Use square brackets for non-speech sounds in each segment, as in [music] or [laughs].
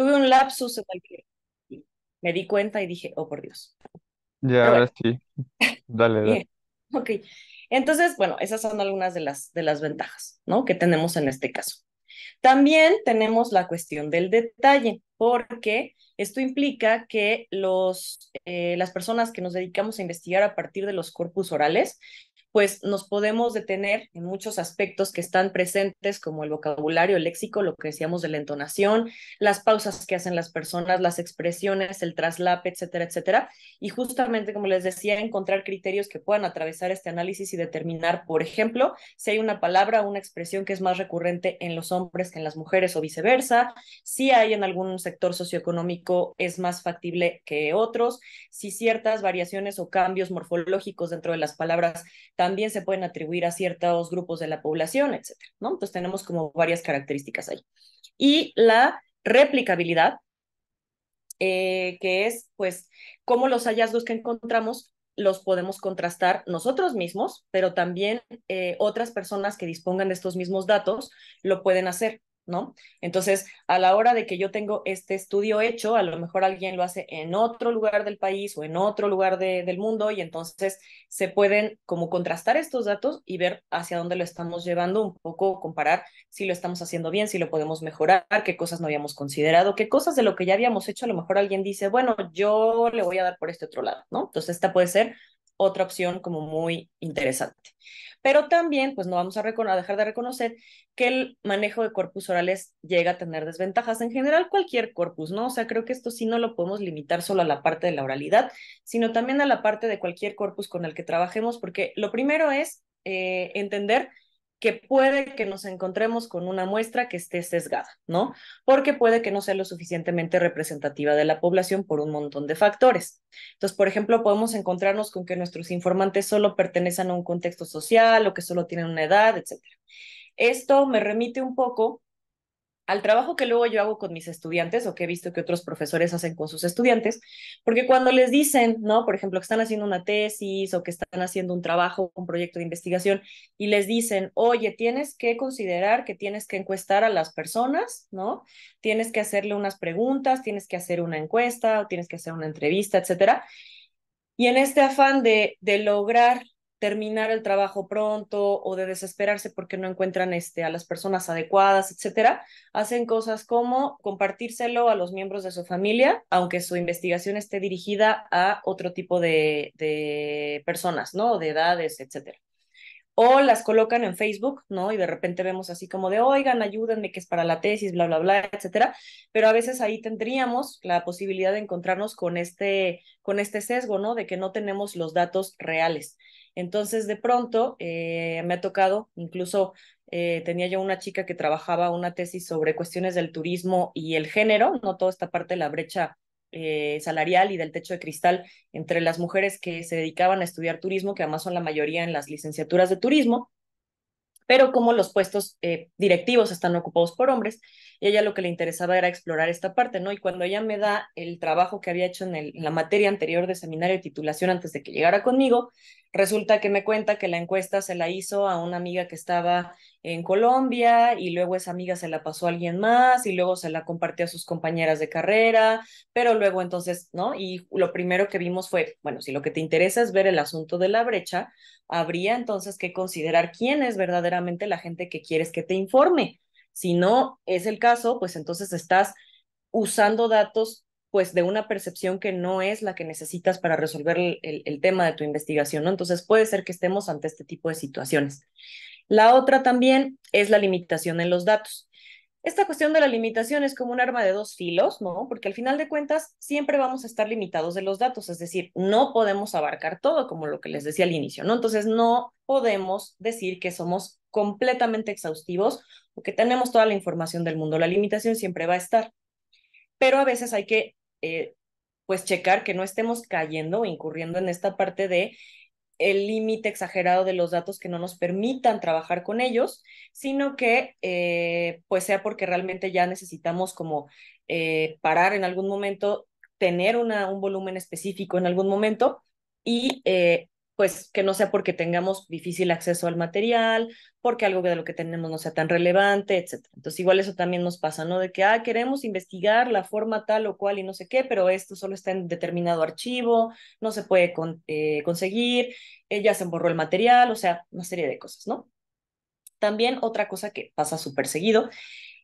Tuve un lapsus en el me di cuenta y dije, oh, por Dios. Ya, ahora sí. Dale, [laughs] dale. ok. Entonces, bueno, esas son algunas de las, de las ventajas, ¿no? Que tenemos en este caso. También tenemos la cuestión del detalle, porque esto implica que los, eh, las personas que nos dedicamos a investigar a partir de los corpus orales pues nos podemos detener en muchos aspectos que están presentes, como el vocabulario, el léxico, lo que decíamos de la entonación, las pausas que hacen las personas, las expresiones, el traslap, etcétera, etcétera. Y justamente, como les decía, encontrar criterios que puedan atravesar este análisis y determinar, por ejemplo, si hay una palabra o una expresión que es más recurrente en los hombres que en las mujeres o viceversa, si hay en algún sector socioeconómico es más factible que otros, si ciertas variaciones o cambios morfológicos dentro de las palabras también se pueden atribuir a ciertos grupos de la población, etc. ¿no? Entonces tenemos como varias características ahí. Y la replicabilidad, eh, que es, pues, cómo los hallazgos que encontramos los podemos contrastar nosotros mismos, pero también eh, otras personas que dispongan de estos mismos datos lo pueden hacer. ¿no? Entonces, a la hora de que yo tengo este estudio hecho, a lo mejor alguien lo hace en otro lugar del país o en otro lugar del mundo y entonces se pueden como contrastar estos datos y ver hacia dónde lo estamos llevando, un poco comparar si lo estamos haciendo bien, si lo podemos mejorar, qué cosas no habíamos considerado, qué cosas de lo que ya habíamos hecho, a lo mejor alguien dice, bueno, yo le voy a dar por este otro lado, ¿no? Entonces, esta puede ser otra opción como muy interesante. Pero también, pues no vamos a, dejar de reconocer que el manejo de corpus orales llega a tener desventajas en general cualquier corpus, ¿no? O sea, creo que esto sí no lo podemos limitar solo a la parte de la oralidad, sino también a la parte de cualquier corpus con el que trabajemos, porque lo primero es eh, entender que puede que nos encontremos con una muestra que esté sesgada, ¿no? Porque puede que no sea lo suficientemente representativa de la población por un montón de factores. Entonces, por ejemplo, podemos encontrarnos con que nuestros informantes solo pertenecen a un contexto social o que solo tienen una edad, etc. Esto me remite un poco al trabajo que luego yo hago con mis estudiantes o que he visto que otros profesores hacen con sus estudiantes, porque cuando les dicen, ¿no? Por ejemplo, que están haciendo una tesis o que están haciendo un trabajo, un proyecto de investigación, y les dicen, oye, tienes que considerar que tienes que encuestar a las personas, ¿no? Tienes que hacerle unas preguntas, tienes que hacer una encuesta o tienes que hacer una entrevista, etcétera. Y en este afán de, de lograr terminar el trabajo pronto o de desesperarse porque no encuentran este, a las personas adecuadas, etcétera, hacen cosas como compartírselo a los miembros de su familia, aunque su investigación esté dirigida a otro tipo de, personas, ¿no? De edades, etcétera. O las colocan en Facebook, ¿no? Y de repente vemos así como de, oigan, ayúdenme, que es para la tesis, bla, bla, bla, etcétera. Pero a veces ahí tendríamos la posibilidad de encontrarnos con este, con este sesgo, ¿no? De que no tenemos los datos reales. Entonces, de pronto, eh, me ha tocado, incluso eh, tenía yo una chica que trabajaba una tesis sobre cuestiones del turismo y el género, no toda esta parte de la brecha eh, salarial y del techo de cristal entre las mujeres que se dedicaban a estudiar turismo, que además son la mayoría en las licenciaturas de turismo, pero como los puestos eh, directivos están ocupados por hombres, y ella lo que le interesaba era explorar esta parte, ¿no? Y cuando ella me da el trabajo que había hecho en, en la materia anterior de seminario de titulación antes de que llegara conmigo, resulta que me cuenta que la encuesta se la hizo a una amiga que estaba en Colombia y luego esa amiga se la pasó a alguien más y luego se la compartió a sus compañeras de carrera, pero luego entonces, ¿no? Y lo primero que vimos fue, bueno, si lo que te interesa es ver el asunto de la brecha, habría entonces que considerar quién es verdaderamente la gente que quieres que te informe. Si no es el caso, pues entonces estás usando datos pues de una percepción que no es la que necesitas para resolver el, el tema de tu investigación, ¿no? Entonces puede ser que estemos ante este tipo de situaciones. La otra también es la limitación en los datos. Esta cuestión de la limitación es como un arma de dos filos, ¿no? Porque al final de cuentas siempre vamos a estar limitados de los datos, es decir, no podemos abarcar todo, como lo que les decía al inicio, ¿no? Entonces no podemos decir que somos completamente exhaustivos o que tenemos toda la información del mundo. La limitación siempre va a estar. Pero a veces hay que, eh, pues, checar que no estemos cayendo o incurriendo en esta parte de el límite exagerado de los datos que no nos permitan trabajar con ellos, sino que eh, pues sea porque realmente ya necesitamos como eh, parar en algún momento, tener una, un volumen específico en algún momento y eh, pues que no sea porque tengamos difícil acceso al material, porque algo de lo que tenemos no sea tan relevante, etc. Entonces igual eso también nos pasa, ¿no? De que, ah, queremos investigar la forma tal o cual y no sé qué, pero esto solo está en determinado archivo, no se puede eh, conseguir, eh, ya se borró el material, o sea, una serie de cosas, ¿no? También otra cosa que pasa súper seguido,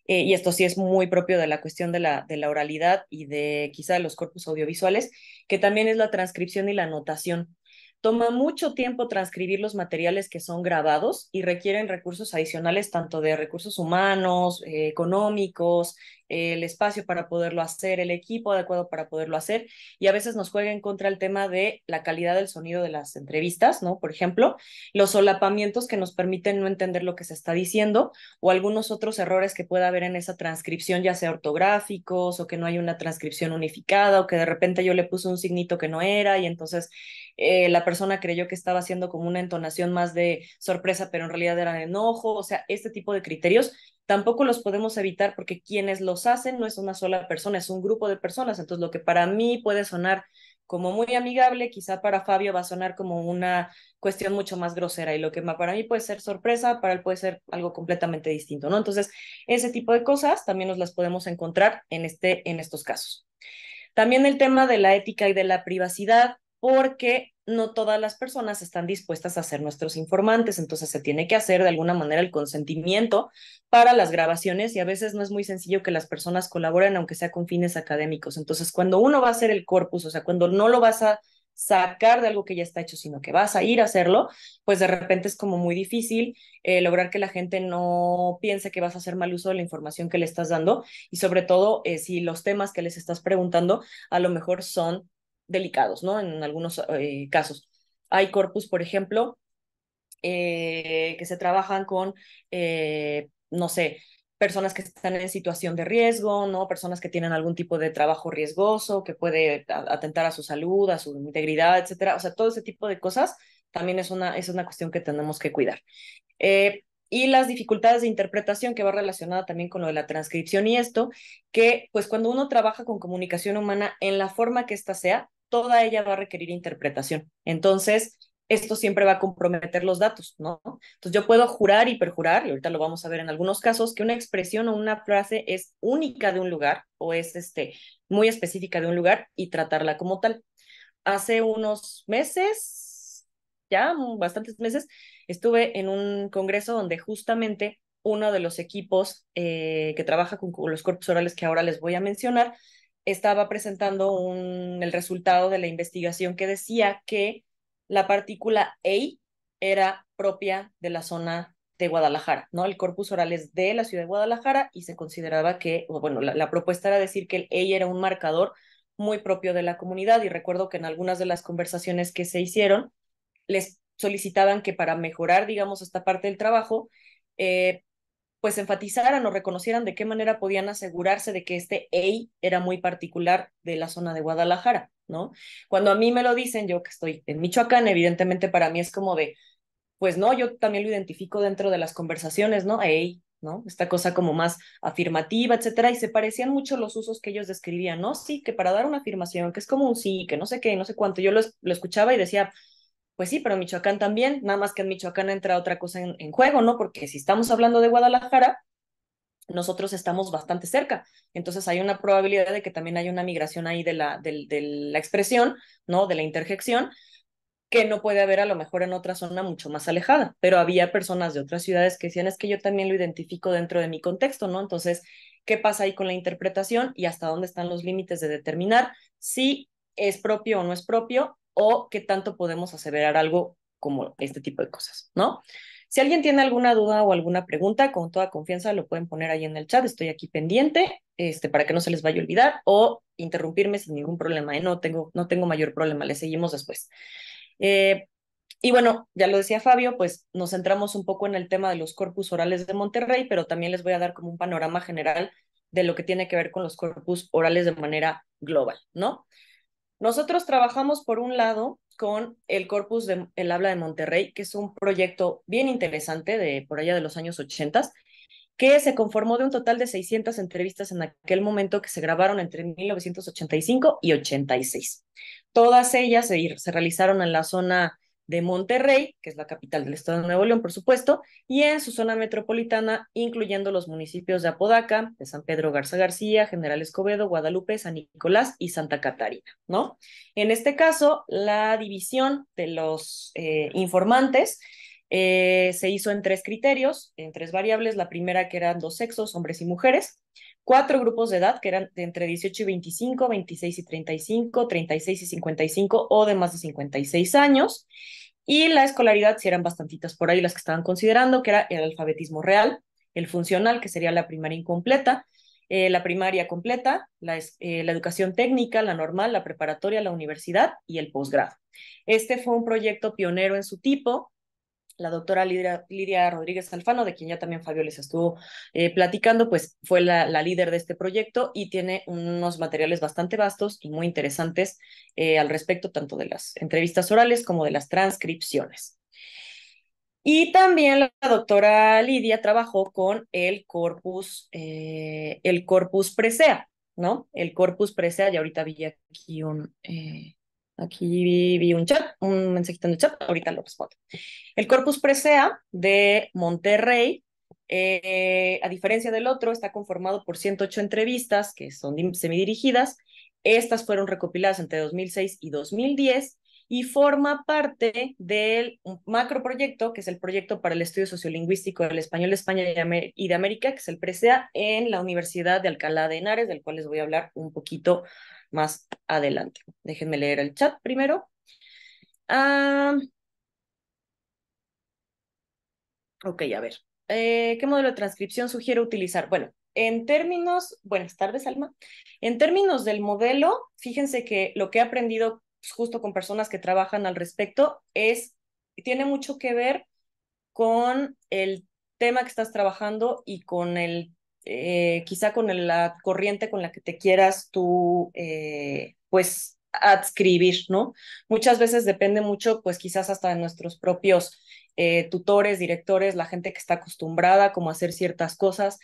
eh, y esto sí es muy propio de la cuestión de la, de la oralidad y de quizá de los corpus audiovisuales, que también es la transcripción y la anotación. Toma mucho tiempo transcribir los materiales que son grabados y requieren recursos adicionales tanto de recursos humanos, eh, económicos, el espacio para poderlo hacer, el equipo adecuado para poderlo hacer, y a veces nos juega en contra el tema de la calidad del sonido de las entrevistas, ¿no? Por ejemplo, los solapamientos que nos permiten no entender lo que se está diciendo o algunos otros errores que pueda haber en esa transcripción, ya sea ortográficos o que no hay una transcripción unificada o que de repente yo le puse un signito que no era y entonces eh, la persona creyó que estaba haciendo como una entonación más de sorpresa, pero en realidad era de enojo, o sea, este tipo de criterios tampoco los podemos evitar porque quienes los hacen no es una sola persona, es un grupo de personas. Entonces, lo que para mí puede sonar como muy amigable, quizá para Fabio va a sonar como una cuestión mucho más grosera y lo que para mí puede ser sorpresa, para él puede ser algo completamente distinto, ¿no? Entonces, ese tipo de cosas también nos las podemos encontrar en, este, en estos casos. También el tema de la ética y de la privacidad, porque no todas las personas están dispuestas a ser nuestros informantes, entonces se tiene que hacer de alguna manera el consentimiento para las grabaciones y a veces no es muy sencillo que las personas colaboren aunque sea con fines académicos. Entonces, cuando uno va a hacer el corpus, o sea, cuando no lo vas a sacar de algo que ya está hecho, sino que vas a ir a hacerlo, pues de repente es como muy difícil eh, lograr que la gente no piense que vas a hacer mal uso de la información que le estás dando y sobre todo eh, si los temas que les estás preguntando a lo mejor son delicados, ¿no? En algunos eh, casos. Hay corpus, por ejemplo, eh, que se trabajan con, eh, no sé, personas que están en situación de riesgo, ¿no? Personas que tienen algún tipo de trabajo riesgoso, que puede atentar a su salud, a su integridad, etcétera. O sea, todo ese tipo de cosas también es una, es una cuestión que tenemos que cuidar. y las dificultades de interpretación que va relacionada también con lo de la transcripción y esto, que pues cuando uno trabaja con comunicación humana en la forma que ésta sea, toda ella va a requerir interpretación. Entonces, esto siempre va a comprometer los datos, ¿no? Entonces yo puedo jurar y perjurar, y ahorita lo vamos a ver en algunos casos, que una expresión o una frase es única de un lugar o es este, muy específica de un lugar y tratarla como tal. Hace unos meses, ya bastantes meses, estuve en un congreso donde justamente uno de los equipos eh, que trabaja con, los corpus orales que ahora les voy a mencionar, estaba presentando el resultado de la investigación que decía que la partícula A era propia de la zona de Guadalajara, ¿no? El corpus oral es de la ciudad de Guadalajara y se consideraba que, bueno, la, propuesta era decir que el A era un marcador muy propio de la comunidad y recuerdo que en algunas de las conversaciones que se hicieron les solicitaban que para mejorar, digamos, esta parte del trabajo, eh, pues enfatizaran o reconocieran de qué manera podían asegurarse de que este EI era muy particular de la zona de Guadalajara, ¿no? Cuando a mí me lo dicen, yo que estoy en Michoacán, evidentemente para mí es como de, pues no, yo también lo identifico dentro de las conversaciones, ¿no? EI, ¿no? Esta cosa como más afirmativa, etcétera, y se parecían mucho los usos que ellos describían, ¿no? Sí, que para dar una afirmación, que es como un sí, que no sé qué, no sé cuánto, yo lo escuchaba y decía, pues sí, pero Michoacán también, nada más que en Michoacán entra otra cosa en, juego, ¿no? Porque si estamos hablando de Guadalajara, nosotros estamos bastante cerca. Entonces hay una probabilidad de que también haya una migración ahí de la, de la expresión, ¿no? De la interjección, que no puede haber a lo mejor en otra zona mucho más alejada. Pero había personas de otras ciudades que decían, es que yo también lo identifico dentro de mi contexto, ¿no? Entonces, ¿qué pasa ahí con la interpretación y hasta dónde están los límites de determinar si es propio o no es propio o qué tanto podemos aseverar algo como este tipo de cosas, ¿no? Si alguien tiene alguna duda o alguna pregunta, con toda confianza lo pueden poner ahí en el chat, estoy aquí pendiente, este, para que no se les vaya a olvidar o interrumpirme sin ningún problema, ¿eh? no, tengo, no tengo mayor problema, le seguimos después. Eh, y bueno, ya lo decía Fabio, pues nos centramos un poco en el tema de los corpus orales de Monterrey, pero también les voy a dar como un panorama general de lo que tiene que ver con los corpus orales de manera global, ¿no? Nosotros trabajamos, por un lado, con el Corpus del Habla de Monterrey, que es un proyecto bien interesante de por allá de los años 80, que se conformó de un total de 600 entrevistas en aquel momento que se grabaron entre 1985 y 86. Todas ellas se, se realizaron en la zona de Monterrey, que es la capital del estado de Nuevo León, por supuesto, y en su zona metropolitana, incluyendo los municipios de Apodaca, de San Pedro Garza García, General Escobedo, Guadalupe, San Nicolás y Santa Catarina, ¿no? En este caso, la división de los eh, informantes eh, se hizo en tres criterios, en tres variables, la primera que eran dos sexos, hombres y mujeres, cuatro grupos de edad que eran de entre 18 y 25, 26 y 35, 36 y 55 o de más de 56 años. Y la escolaridad, si eran bastantitas por ahí las que estaban considerando, que era el alfabetismo real, el funcional, que sería la primaria incompleta, eh, la primaria completa, la, eh, la, educación técnica, la normal, la preparatoria, la universidad y el posgrado. Este fue un proyecto pionero en su tipo, la doctora Lidia, Rodríguez Alfano, de quien ya también Fabio les estuvo eh, platicando, pues fue la, líder de este proyecto y tiene unos materiales bastante vastos y muy interesantes eh, al respecto tanto de las entrevistas orales como de las transcripciones. Y también la doctora Lidia trabajó con el corpus, eh, el corpus presea, ¿no? El corpus presea, y ahorita vi aquí un, Aquí vi, un chat, un mensajito en el chat, ahorita lo respondo. El Corpus Presea de Monterrey, eh, a diferencia del otro, está conformado por 108 entrevistas que son semidirigidas. Estas fueron recopiladas entre 2006 y 2010 y forma parte del macroproyecto, que es el proyecto para el estudio sociolingüístico del español de España y de América, que es el PRESEA, en la Universidad de Alcalá de Henares, del cual les voy a hablar un poquito más adelante. Déjenme leer el chat primero. Ah, ok, a ver. Eh, ¿Qué modelo de transcripción sugiero utilizar? Bueno, en términos, buenas tardes, Alma. En términos del modelo, fíjense que lo que he aprendido justo con personas que trabajan al respecto es, tiene mucho que ver con el tema que estás trabajando y con el eh, quizá con la corriente con la que te quieras tú, eh, pues, adscribir, ¿no? Muchas veces depende mucho, pues, quizás hasta de nuestros propios eh, tutores, directores, la gente que está acostumbrada como a hacer ciertas cosas.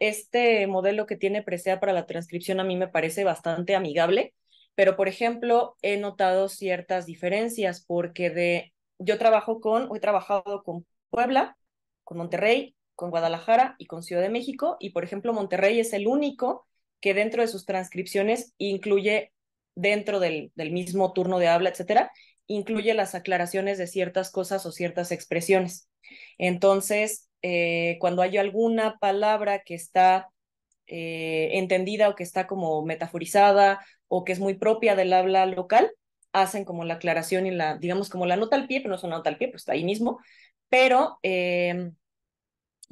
Este modelo que tiene Presea para la transcripción a mí me parece bastante amigable, pero por ejemplo he notado ciertas diferencias porque de yo trabajo con, he trabajado con Puebla, con Monterrey con Guadalajara y con Ciudad de México, y por ejemplo Monterrey es el único que dentro de sus transcripciones incluye, dentro del, mismo turno de habla, etcétera, incluye las aclaraciones de ciertas cosas o ciertas expresiones. Entonces, eh, cuando hay alguna palabra que está eh, entendida o que está como metaforizada o que es muy propia del habla local, hacen como la aclaración y la, digamos, como la nota al pie, pero no es una nota al pie, pues está ahí mismo, pero... Eh,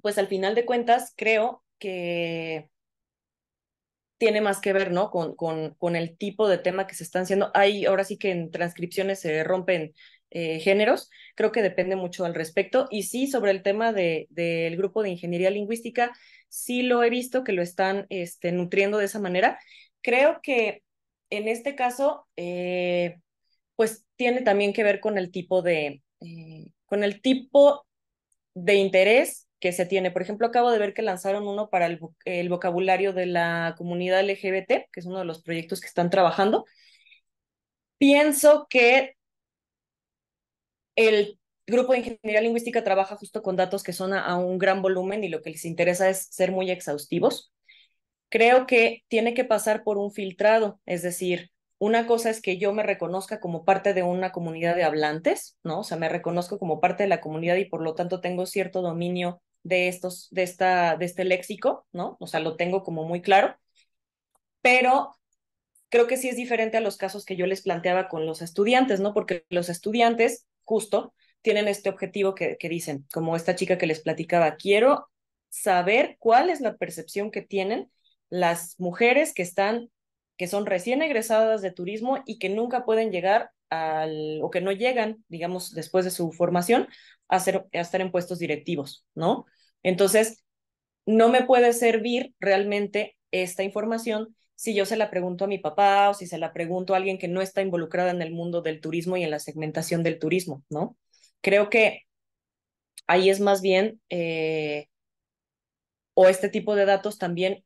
pues al final de cuentas creo que tiene más que ver, ¿no? Con, con, con el tipo de tema que se están haciendo. Hay, ahora sí que en transcripciones se rompen eh, géneros, creo que depende mucho al respecto. Y sí, sobre el tema del de, grupo de ingeniería lingüística, sí lo he visto que lo están este, nutriendo de esa manera. Creo que en este caso, eh, pues tiene también que ver con el tipo de, eh, con el tipo de interés que se tiene. Por ejemplo, acabo de ver que lanzaron uno para el, vocabulario de la comunidad LGBT, que es uno de los proyectos que están trabajando. Pienso que el grupo de ingeniería lingüística trabaja justo con datos que son a, un gran volumen y lo que les interesa es ser muy exhaustivos. Creo que tiene que pasar por un filtrado, es decir, una cosa es que yo me reconozca como parte de una comunidad de hablantes, ¿no? O sea, me reconozco como parte de la comunidad y por lo tanto tengo cierto dominio de, estos, de, esta, de este léxico, ¿no? O sea, lo tengo como muy claro, pero creo que sí es diferente a los casos que yo les planteaba con los estudiantes, ¿no? Porque los estudiantes, justo, tienen este objetivo que, que dicen, como esta chica que les platicaba, quiero saber cuál es la percepción que tienen las mujeres que están que son recién egresadas de turismo y que nunca pueden llegar o que no llegan, digamos, después de su formación, a, estar en puestos directivos, ¿no? Entonces, no me puede servir realmente esta información si yo se la pregunto a mi papá o si se la pregunto a alguien que no está involucrada en el mundo del turismo y en la segmentación del turismo, ¿no? Creo que ahí es más bien, eh, o este tipo de datos también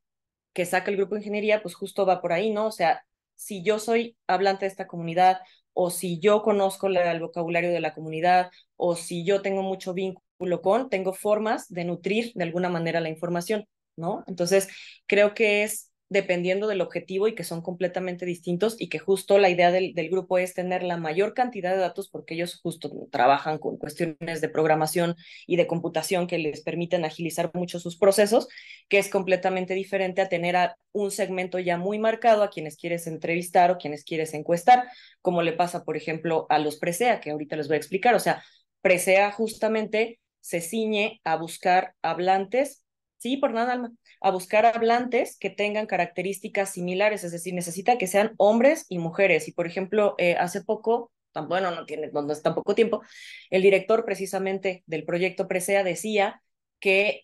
que saca el grupo de ingeniería, pues justo va por ahí, ¿no? O sea, si yo soy hablante de esta comunidad o si yo conozco el vocabulario de la comunidad, o si yo tengo mucho vínculo con, tengo formas de nutrir de alguna manera la información, ¿no? Entonces, creo que es dependiendo del objetivo y que son completamente distintos y que justo la idea del, grupo es tener la mayor cantidad de datos porque ellos justo trabajan con cuestiones de programación y de computación que les permiten agilizar mucho sus procesos, que es completamente diferente a tener un segmento ya muy marcado a quienes quieres entrevistar o quienes quieres encuestar, como le pasa, por ejemplo, a los Presea, que ahorita les voy a explicar. O sea, Presea justamente se ciñe a buscar hablantes sí, por nada, Alma, a buscar hablantes que tengan características similares, es decir, necesita que sean hombres y mujeres. Y, por ejemplo, eh, hace poco, tan, bueno, no tiene no, es tan poco tiempo, el director precisamente del proyecto Presea decía que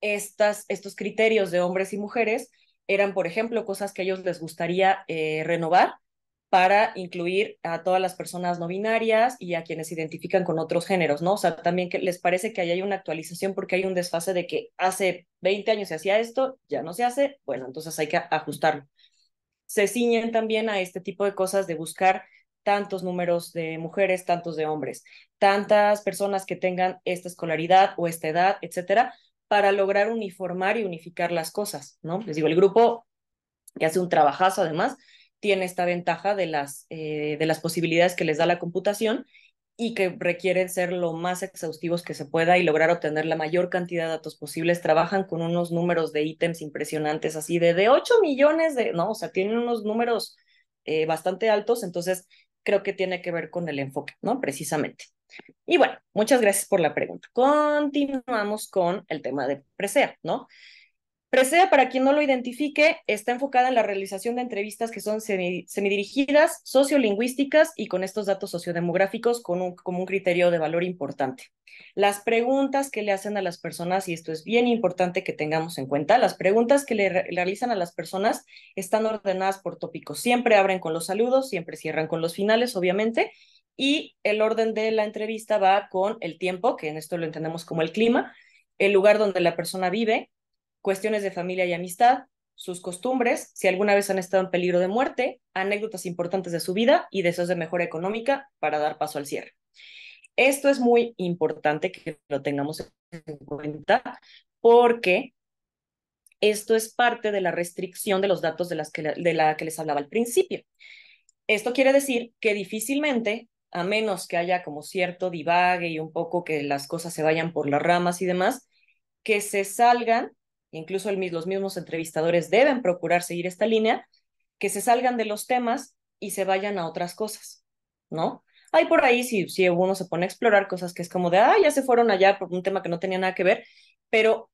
estas, estos criterios de hombres y mujeres eran, por ejemplo, cosas que a ellos les gustaría eh, renovar para incluir a todas las personas no binarias y a quienes se identifican con otros géneros, ¿no? O sea, también que les parece que ahí hay una actualización porque hay un desfase de que hace 20 años se hacía esto, ya no se hace, bueno, entonces hay que ajustarlo. Se ciñen también a este tipo de cosas de buscar tantos números de mujeres, tantos de hombres, tantas personas que tengan esta escolaridad o esta edad, etcétera, para lograr uniformar y unificar las cosas, ¿no? Les digo, el grupo que hace un trabajazo además, tiene esta ventaja de las, eh, de las posibilidades que les da la computación y que requieren ser lo más exhaustivos que se pueda y lograr obtener la mayor cantidad de datos posibles. Trabajan con unos números de ítems impresionantes, así de, de 8 millones de, no, o sea, tienen unos números eh, bastante altos, entonces creo que tiene que ver con el enfoque, ¿no? Precisamente. Y bueno, muchas gracias por la pregunta. Continuamos con el tema de Presea, ¿no? Presea, para quien no lo identifique, está enfocada en la realización de entrevistas que son semidirigidas, sociolingüísticas y con estos datos sociodemográficos con como un criterio de valor importante. Las preguntas que le hacen a las personas, y esto es bien importante que tengamos en cuenta, las preguntas que le realizan a las personas están ordenadas por tópicos. Siempre abren con los saludos, siempre cierran con los finales, obviamente, y el orden de la entrevista va con el tiempo, que en esto lo entendemos como el clima, el lugar donde la persona vive, cuestiones de familia y amistad, sus costumbres, si alguna vez han estado en peligro de muerte, anécdotas importantes de su vida y deseos de mejora económica para dar paso al cierre. Esto es muy importante que lo tengamos en cuenta porque esto es parte de la restricción de los datos de, las que, de la que les hablaba al principio. Esto quiere decir que difícilmente, a menos que haya como cierto divague y un poco que las cosas se vayan por las ramas y demás, que se salgan incluso los mismos entrevistadores deben procurar seguir esta línea, que se salgan de los temas y se vayan a otras cosas, ¿no? Hay por ahí, si, si uno se pone a explorar cosas que es como de, ah, ya se fueron allá por un tema que no tenía nada que ver, pero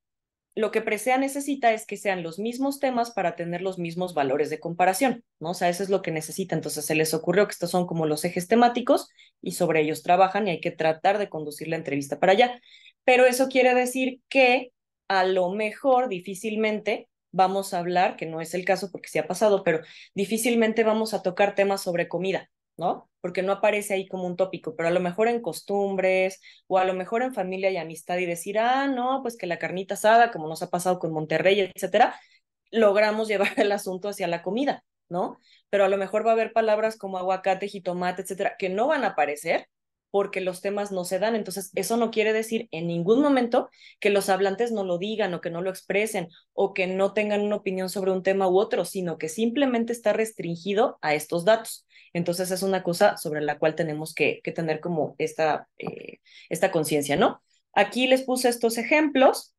lo que Presea necesita es que sean los mismos temas para tener los mismos valores de comparación, ¿no? O sea, eso es lo que necesita. Entonces se les ocurrió que estos son como los ejes temáticos y sobre ellos trabajan y hay que tratar de conducir la entrevista para allá. Pero eso quiere decir que a lo mejor difícilmente vamos a hablar, que no es el caso porque sí ha pasado, pero difícilmente vamos a tocar temas sobre comida, ¿no? Porque no aparece ahí como un tópico, pero a lo mejor en costumbres o a lo mejor en familia y amistad y decir, ah, no, pues que la carnita asada, como nos ha pasado con Monterrey, etcétera, logramos [laughs] llevar el asunto hacia la comida, ¿no? Pero a lo mejor va a haber palabras como aguacate, jitomate, etcétera, que no van a aparecer porque los temas no se dan. Entonces, eso no quiere decir en ningún momento que los hablantes no lo digan o que no lo expresen o que no tengan una opinión sobre un tema u otro, sino que simplemente está restringido a estos datos. Entonces, es una cosa sobre la cual tenemos que, tener como esta, eh, esta conciencia, ¿no? Aquí les puse estos ejemplos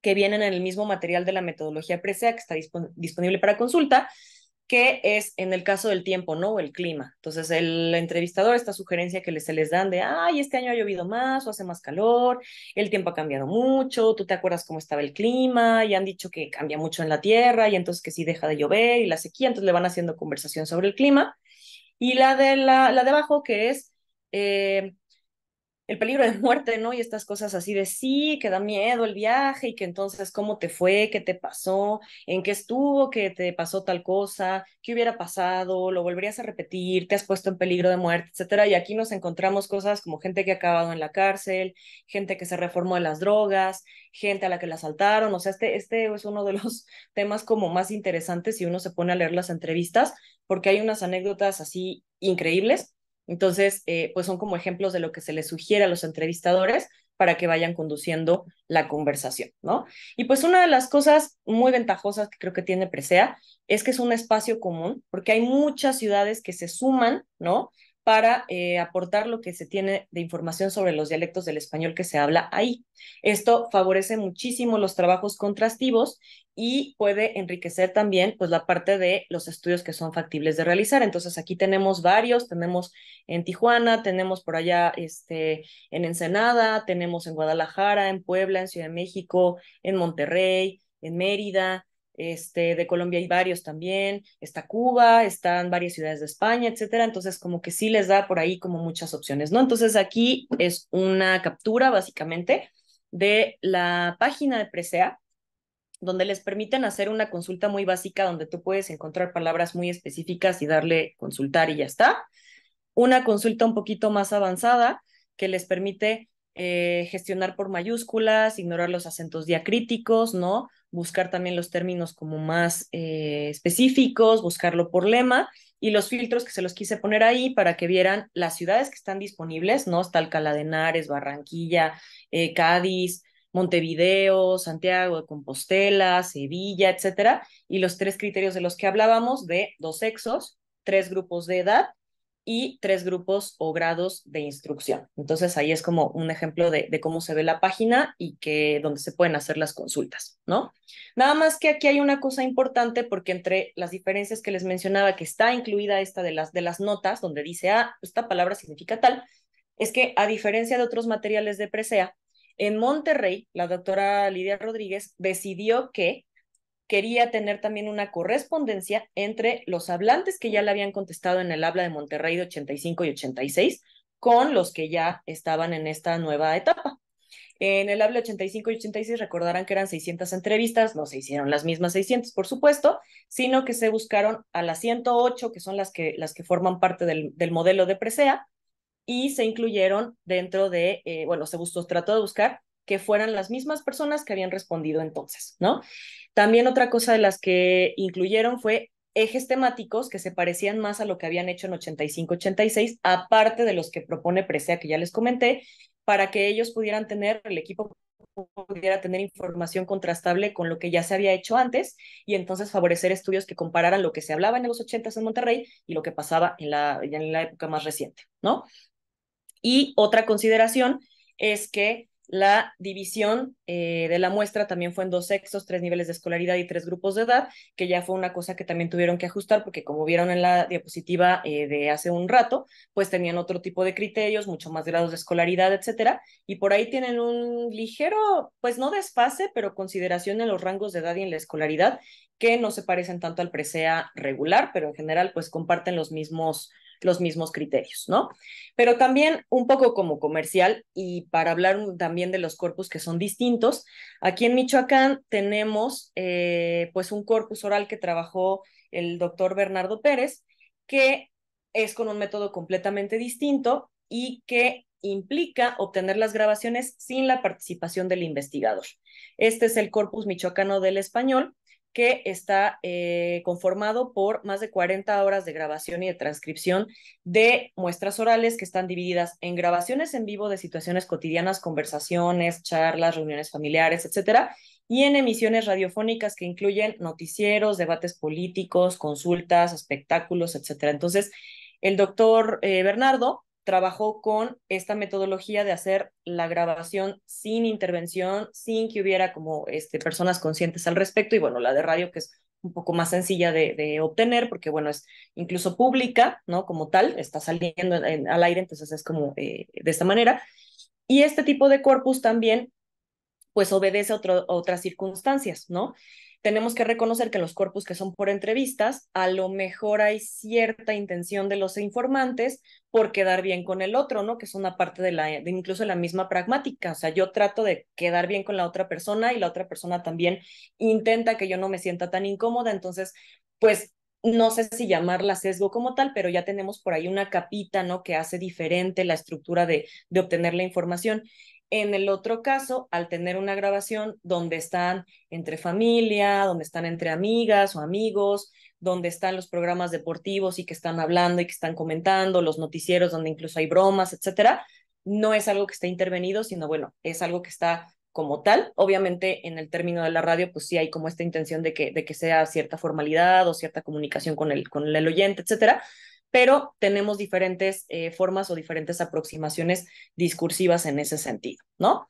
que vienen en el mismo material de la metodología PRESEA que está disponible para consulta que es en el caso del tiempo, ¿no? el clima. Entonces, el entrevistador, esta sugerencia que se les dan de, ay, este año ha llovido más o hace más calor, el tiempo ha cambiado mucho, tú te acuerdas cómo estaba el clima, y han dicho que cambia mucho en la tierra, y entonces que sí deja de llover y la sequía, entonces le van haciendo conversación sobre el clima. Y la de, la, la de abajo, que es, eh, el peligro de muerte, ¿no? Y estas cosas así de sí, que da miedo el viaje y que entonces cómo te fue, qué te pasó, en qué estuvo, ¿Qué te pasó tal cosa, qué hubiera pasado, lo volverías a repetir, te has puesto en peligro de muerte, etcétera. Y aquí nos encontramos cosas como gente que ha acabado en la cárcel, gente que se reformó de las drogas, gente a la que la asaltaron. O sea, este, este es uno de los [laughs] temas como más interesantes si uno se pone a leer las entrevistas, porque hay unas anécdotas así increíbles entonces, eh, pues son como ejemplos de lo que se les sugiere a los entrevistadores para que vayan conduciendo la conversación, ¿no? Y pues una de las cosas muy ventajosas que creo que tiene Presea es que es un espacio común, porque hay muchas ciudades que se suman, ¿no? para eh, aportar lo que se tiene de información sobre los dialectos del español que se habla ahí. Esto favorece muchísimo los trabajos contrastivos y puede enriquecer también pues, la parte de los estudios que son factibles de realizar. Entonces aquí tenemos varios, tenemos en Tijuana, tenemos por allá este, en Ensenada, tenemos en Guadalajara, en Puebla, en Ciudad de México, en Monterrey, en Mérida, este, de Colombia hay varios también, está Cuba, están varias ciudades de España, etcétera. Entonces, como que sí les da por ahí como muchas opciones, ¿no? Entonces, aquí es una captura básicamente de la página de Presea, donde les permiten hacer una consulta muy básica, donde tú puedes encontrar palabras muy específicas y darle consultar y ya está. Una consulta un poquito más avanzada que les permite eh, gestionar por mayúsculas, ignorar los acentos diacríticos, ¿no? buscar también los términos como más eh, específicos, buscarlo por lema y los filtros que se los quise poner ahí para que vieran las ciudades que están disponibles, ¿no? Está Alcalá de Henares, Barranquilla, eh, Cádiz, Montevideo, Santiago de Compostela, Sevilla, etcétera, y los tres criterios de los que hablábamos de dos sexos, tres grupos de edad y tres grupos o grados de instrucción. Entonces ahí es como un ejemplo de, cómo se ve la página y que donde se pueden hacer las consultas, ¿no? Nada más que aquí hay una cosa importante porque entre las diferencias que les mencionaba que está incluida esta de las, de las notas donde dice, ah, esta palabra significa tal, es que a diferencia de otros materiales de Presea, en Monterrey, la doctora Lidia Rodríguez decidió que quería tener también una correspondencia entre los hablantes que ya le habían contestado en el habla de Monterrey de 85 y 86 con los que ya estaban en esta nueva etapa. En el habla 85 y 86 recordarán que eran 600 entrevistas, no se hicieron las mismas 600, por supuesto, sino que se buscaron a las 108, que son las que, las que forman parte del, modelo de Presea, y se incluyeron dentro de, eh, bueno, se buscó, trató de buscar que fueran las mismas personas que habían respondido entonces, ¿no? También otra cosa de las que incluyeron fue ejes temáticos que se parecían más a lo que habían hecho en 85-86, aparte de los que propone Presea, que ya les comenté, para que ellos pudieran tener, el equipo pudiera tener información contrastable con lo que ya se había hecho antes y entonces favorecer estudios que compararan lo que se hablaba en los 80 en Monterrey y lo que pasaba en la, en la época más reciente, ¿no? Y otra consideración es que la división eh, de la muestra también fue en dos sexos, tres niveles de escolaridad y tres grupos de edad, que ya fue una cosa que también tuvieron que ajustar porque como vieron en la diapositiva eh, de hace un rato, pues tenían otro tipo de criterios, mucho más grados de escolaridad, etcétera, y por ahí tienen un ligero, pues no desfase, pero consideración en los rangos de edad y en la escolaridad que no se parecen tanto al presea regular, pero en general pues comparten los mismos los mismos criterios, ¿no? Pero también un poco como comercial y para hablar también de los corpus que son distintos, aquí en Michoacán tenemos eh, pues un corpus oral que trabajó el doctor Bernardo Pérez, que es con un método completamente distinto y que implica obtener las grabaciones sin la participación del investigador. Este es el corpus michoacano del español que está eh, conformado por más de 40 horas de grabación y de transcripción de muestras orales que están divididas en grabaciones en vivo de situaciones cotidianas, conversaciones, charlas, reuniones familiares, etcétera, y en emisiones radiofónicas que incluyen noticieros, debates políticos, consultas, espectáculos, etcétera. Entonces, el doctor eh, Bernardo trabajó con esta metodología de hacer la grabación sin intervención, sin que hubiera como este, personas conscientes al respecto, y bueno, la de radio que es un poco más sencilla de, obtener, porque bueno, es incluso pública, ¿no? Como tal, está saliendo al aire, entonces es como eh, de esta manera. Y este tipo de corpus también, pues obedece a otras circunstancias, ¿no? tenemos que reconocer que en los cuerpos que son por entrevistas, a lo mejor hay cierta intención de los informantes por quedar bien con el otro, ¿no? Que es una parte de la, de incluso la misma pragmática. O sea, yo trato de quedar bien con la otra persona y la otra persona también intenta que yo no me sienta tan incómoda. Entonces, pues no sé si llamarla sesgo como tal, pero ya tenemos por ahí una capita, ¿no? Que hace diferente la estructura de obtener la información. En el otro caso, al tener una grabación donde están entre familia, donde están entre amigas o amigos, donde están los programas deportivos y que están hablando y que están comentando, los noticieros donde incluso hay bromas, etcétera, no es algo que esté intervenido, sino bueno, es algo que está como tal. Obviamente en el término de la radio, pues sí hay como esta intención de que, de que sea cierta formalidad o cierta comunicación con el, con el oyente, etcétera, pero tenemos diferentes eh, formas o diferentes aproximaciones discursivas en ese sentido, ¿no?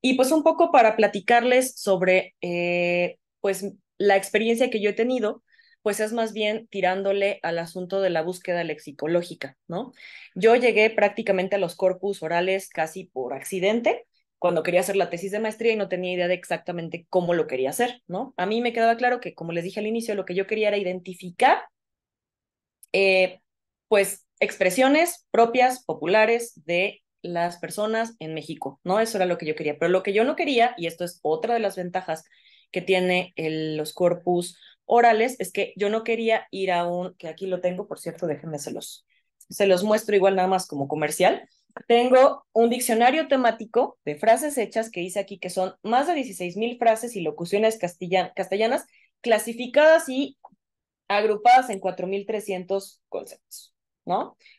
Y pues un poco para platicarles sobre, eh, pues, la experiencia que yo he tenido, pues es más bien tirándole al asunto de la búsqueda lexicológica, ¿no? Yo llegué prácticamente a los corpus orales casi por accidente, cuando quería hacer la tesis de maestría y no tenía idea de exactamente cómo lo quería hacer, ¿no? A mí me quedaba claro que, como les dije al inicio, lo que yo quería era identificar eh, pues expresiones propias, populares de las personas en México, ¿no? Eso era lo que yo quería, pero lo que yo no quería, y esto es otra de las ventajas que tiene los corpus orales, es que yo no quería ir a un, que aquí lo tengo, por cierto, déjenme se los, se los muestro igual nada más como comercial. Tengo un diccionario temático de frases hechas que hice aquí, que son más de 16.000 mil frases y locuciones castellanas clasificadas y agrupadas en 4.300 conceptos.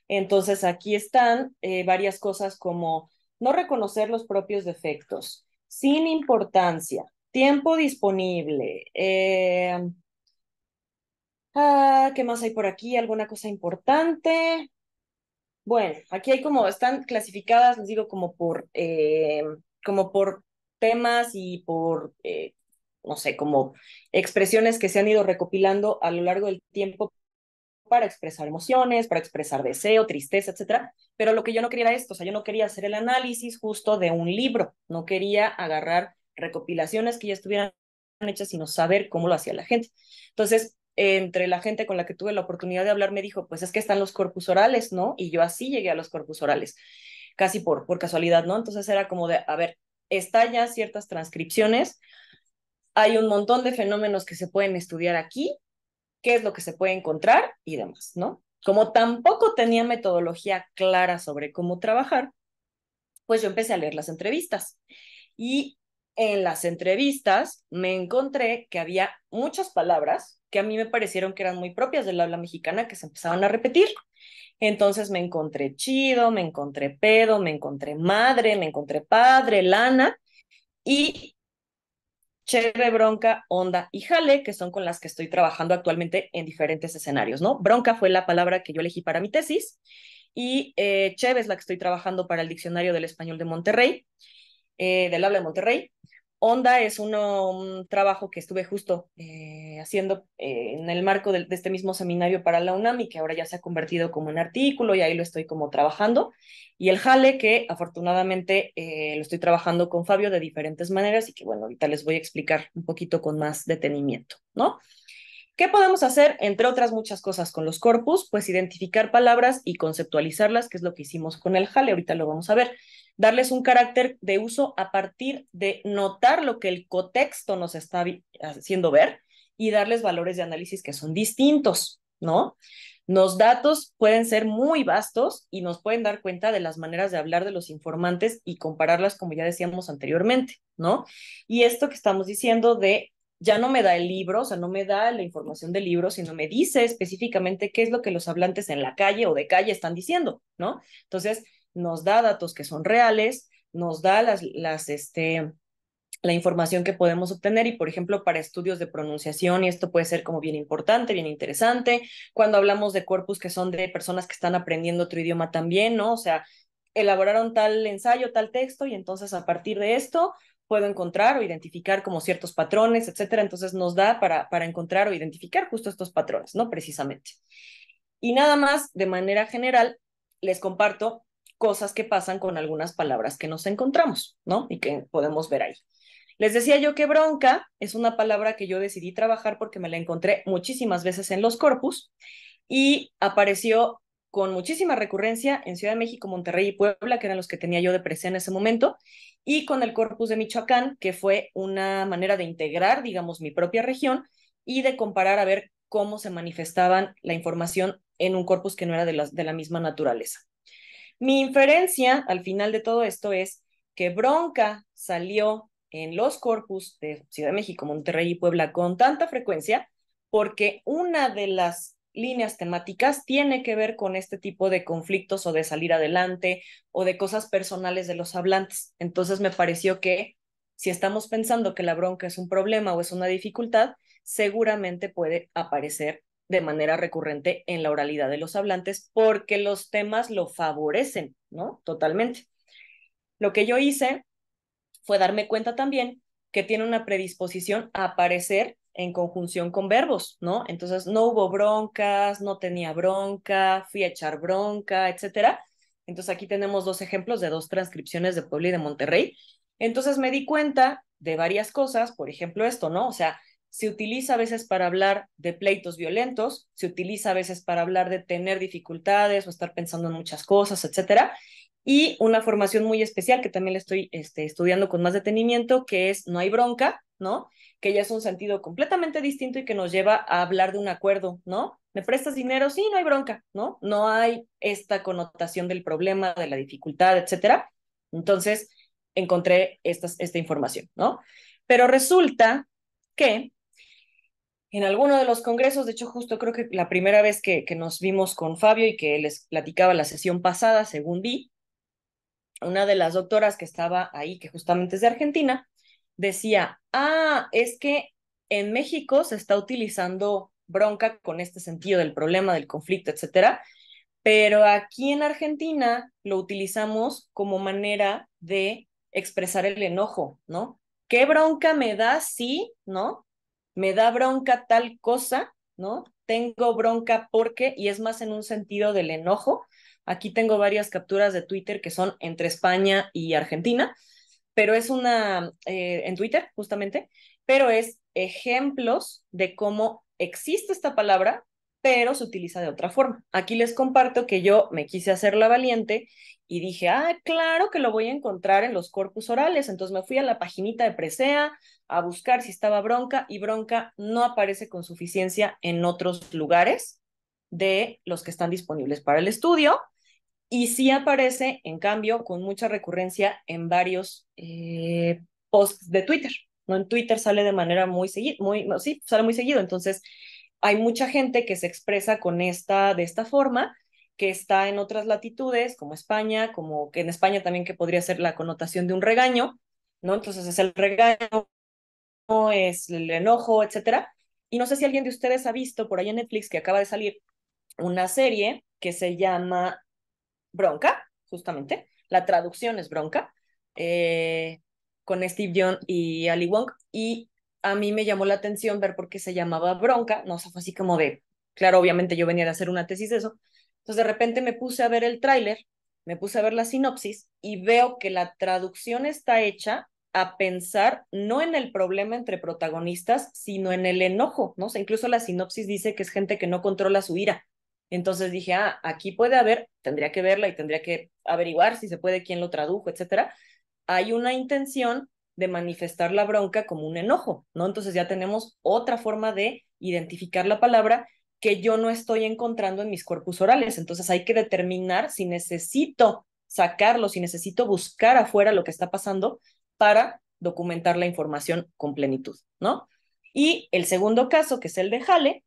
Entonces aquí están eh, varias cosas como no reconocer los propios defectos, sin importancia, tiempo disponible. Eh, ah, ¿Qué más hay por aquí? ¿Alguna cosa importante? Bueno, aquí hay como, están clasificadas, les digo, como por, eh, como por temas y por, no sé, como expresiones que se han ido recopilando a lo largo del tiempo para expresar emociones, para expresar deseo, tristeza, etcétera. Pero lo que yo no quería era esto, o sea, yo no quería hacer el análisis justo de un libro, no quería agarrar recopilaciones que ya estuvieran hechas, sino saber cómo lo hacía la gente. Entonces, entre la gente con la que tuve la oportunidad de hablar me dijo, pues es que están los corpus orales, ¿no? Y yo así llegué a los corpus orales, casi por, por casualidad, ¿no? Entonces era como de, a ver, está ya ciertas transcripciones, hay un montón de fenómenos que se pueden estudiar aquí, qué es lo que se puede encontrar y demás, ¿no? Como tampoco tenía metodología clara sobre cómo trabajar, pues yo empecé a leer las entrevistas. Y en las entrevistas me encontré que había muchas palabras que a mí me parecieron que eran muy propias del habla mexicana que se empezaban a repetir. Entonces me encontré chido, me encontré pedo, me encontré madre, me encontré padre, lana. Y Cheve, bronca, onda y jale, que son con las que estoy trabajando actualmente en diferentes escenarios, ¿no? Bronca fue la palabra que yo elegí para mi tesis y eh, es la que estoy trabajando para el Diccionario del Español de Monterrey, eh, del habla de Monterrey. Onda es un trabajo que estuve justo eh, haciendo eh, en el marco de, este mismo seminario para la UNAM y que ahora ya se ha convertido como un artículo y ahí lo estoy como trabajando. Y el jale que afortunadamente eh, lo estoy trabajando con Fabio de diferentes maneras y que bueno, ahorita les voy a explicar un poquito con más detenimiento, ¿no? ¿Qué podemos hacer, entre otras muchas cosas, con los corpus? Pues identificar palabras y conceptualizarlas, que es lo que hicimos con el jale, ahorita lo vamos a ver darles un carácter de uso a partir de notar lo que el contexto nos está haciendo ver y darles valores de análisis que son distintos, ¿no? Los datos pueden ser muy vastos y nos pueden dar cuenta de las maneras de hablar de los informantes y compararlas, como ya decíamos anteriormente, ¿no? Y esto que estamos diciendo de ya no me da el libro, o sea, no me da la información del libro, sino me dice específicamente qué es lo que los hablantes en la calle o de calle están diciendo, ¿no? Entonces, nos da datos que son reales, nos da las, las, este, la información que podemos obtener y, por ejemplo, para estudios de pronunciación, y esto puede ser como bien importante, bien interesante, cuando hablamos de corpus que son de personas que están aprendiendo otro idioma también, ¿no? O sea, elaboraron tal ensayo, tal texto, y entonces a partir de esto puedo encontrar o identificar como ciertos patrones, etcétera. Entonces nos da para, para encontrar o identificar justo estos patrones, ¿no? Precisamente. Y nada más, de manera general, les comparto cosas que pasan con algunas palabras que nos encontramos, ¿no? Y que podemos ver ahí. Les decía yo que bronca es una palabra que yo decidí trabajar porque me la encontré muchísimas veces en los corpus y apareció con muchísima recurrencia en Ciudad de México, Monterrey y Puebla, que eran los que tenía yo de presa en ese momento, y con el corpus de Michoacán, que fue una manera de integrar, digamos, mi propia región y de comparar a ver cómo se manifestaban la información en un corpus que no era de la misma naturaleza. Mi inferencia al final de todo esto es que Bronca salió en los corpus de Ciudad de México, Monterrey y Puebla con tanta frecuencia porque una de las líneas temáticas tiene que ver con este tipo de conflictos o de salir adelante o de cosas personales de los hablantes. Entonces me pareció que si estamos pensando que la bronca es un problema o es una dificultad, seguramente puede aparecer de manera recurrente en la oralidad de los hablantes porque los temas lo favorecen, ¿no? Totalmente. Lo que yo hice fue darme cuenta también que tiene una predisposición a aparecer en conjunción con verbos, ¿no? Entonces no hubo broncas, no tenía bronca, fui a echar bronca, etcétera. Entonces aquí tenemos dos ejemplos de dos transcripciones de Puebla y de Monterrey. Entonces me di cuenta de varias cosas, por ejemplo esto, ¿no? O sea, se utiliza a veces para hablar de pleitos violentos, se utiliza a veces para hablar de tener dificultades o estar pensando en muchas cosas, etcétera. Y una formación muy especial que también le estoy este, estudiando con más detenimiento, que es No hay bronca, ¿no? Que ya es un sentido completamente distinto y que nos lleva a hablar de un acuerdo, ¿no? ¿Me prestas dinero? Sí, no hay bronca, ¿no? No hay esta connotación del problema, de la dificultad, etcétera. Entonces, encontré esta información, ¿no? Pero resulta que en alguno de los congresos, de hecho justo creo que la primera vez que, nos vimos con Fabio y que les platicaba la sesión pasada, según vi, una de las doctoras que estaba ahí, que justamente es de Argentina, decía, ah, es que en México se está utilizando bronca con este sentido del problema, del conflicto, etcétera, pero aquí en Argentina lo utilizamos como manera de expresar el enojo, ¿no? ¿Qué bronca me da si, ¿no? me da bronca tal cosa, ¿no? Tengo bronca porque, y es más en un sentido del enojo. Aquí tengo varias capturas de Twitter que son entre España y Argentina, pero es una, eh, en Twitter justamente, pero es ejemplos de cómo existe esta palabra, pero se utiliza de otra forma. Aquí les comparto que yo me quise hacer la valiente y dije, ah, claro que lo voy a encontrar en los corpus orales. Entonces me fui a la paginita de Presea, a buscar si estaba bronca y bronca no aparece con suficiencia en otros lugares de los que están disponibles para el estudio y sí aparece, en cambio, con mucha recurrencia en varios eh, posts de Twitter. ¿no? En Twitter sale de manera muy seguida, muy, sí, sale muy seguido. Entonces, hay mucha gente que se expresa con esta, de esta forma, que está en otras latitudes, como España, como que en España también que podría ser la connotación de un regaño, ¿no? Entonces es el regaño es el enojo, etcétera. Y no sé si alguien de ustedes ha visto por ahí en Netflix que acaba de salir una serie que se llama Bronca, justamente. La traducción es Bronca, eh, con Steve John y Ali Wong. Y a mí me llamó la atención ver por qué se llamaba Bronca. No, o fue así como de, claro, obviamente yo venía de hacer una tesis de eso. Entonces de repente me puse a ver el tráiler, me puse a ver la sinopsis y veo que la traducción está hecha a pensar no en el problema entre protagonistas, sino en el enojo, ¿no? incluso la sinopsis dice que es gente que no controla su ira. Entonces dije, ah, aquí puede haber, tendría que verla y tendría que averiguar si se puede quién lo tradujo, etcétera. Hay una intención de manifestar la bronca como un enojo, ¿no? Entonces ya tenemos otra forma de identificar la palabra que yo no estoy encontrando en mis corpus orales. Entonces hay que determinar si necesito sacarlo, si necesito buscar afuera lo que está pasando para documentar la información con plenitud, ¿no? Y el segundo caso, que es el de Jale,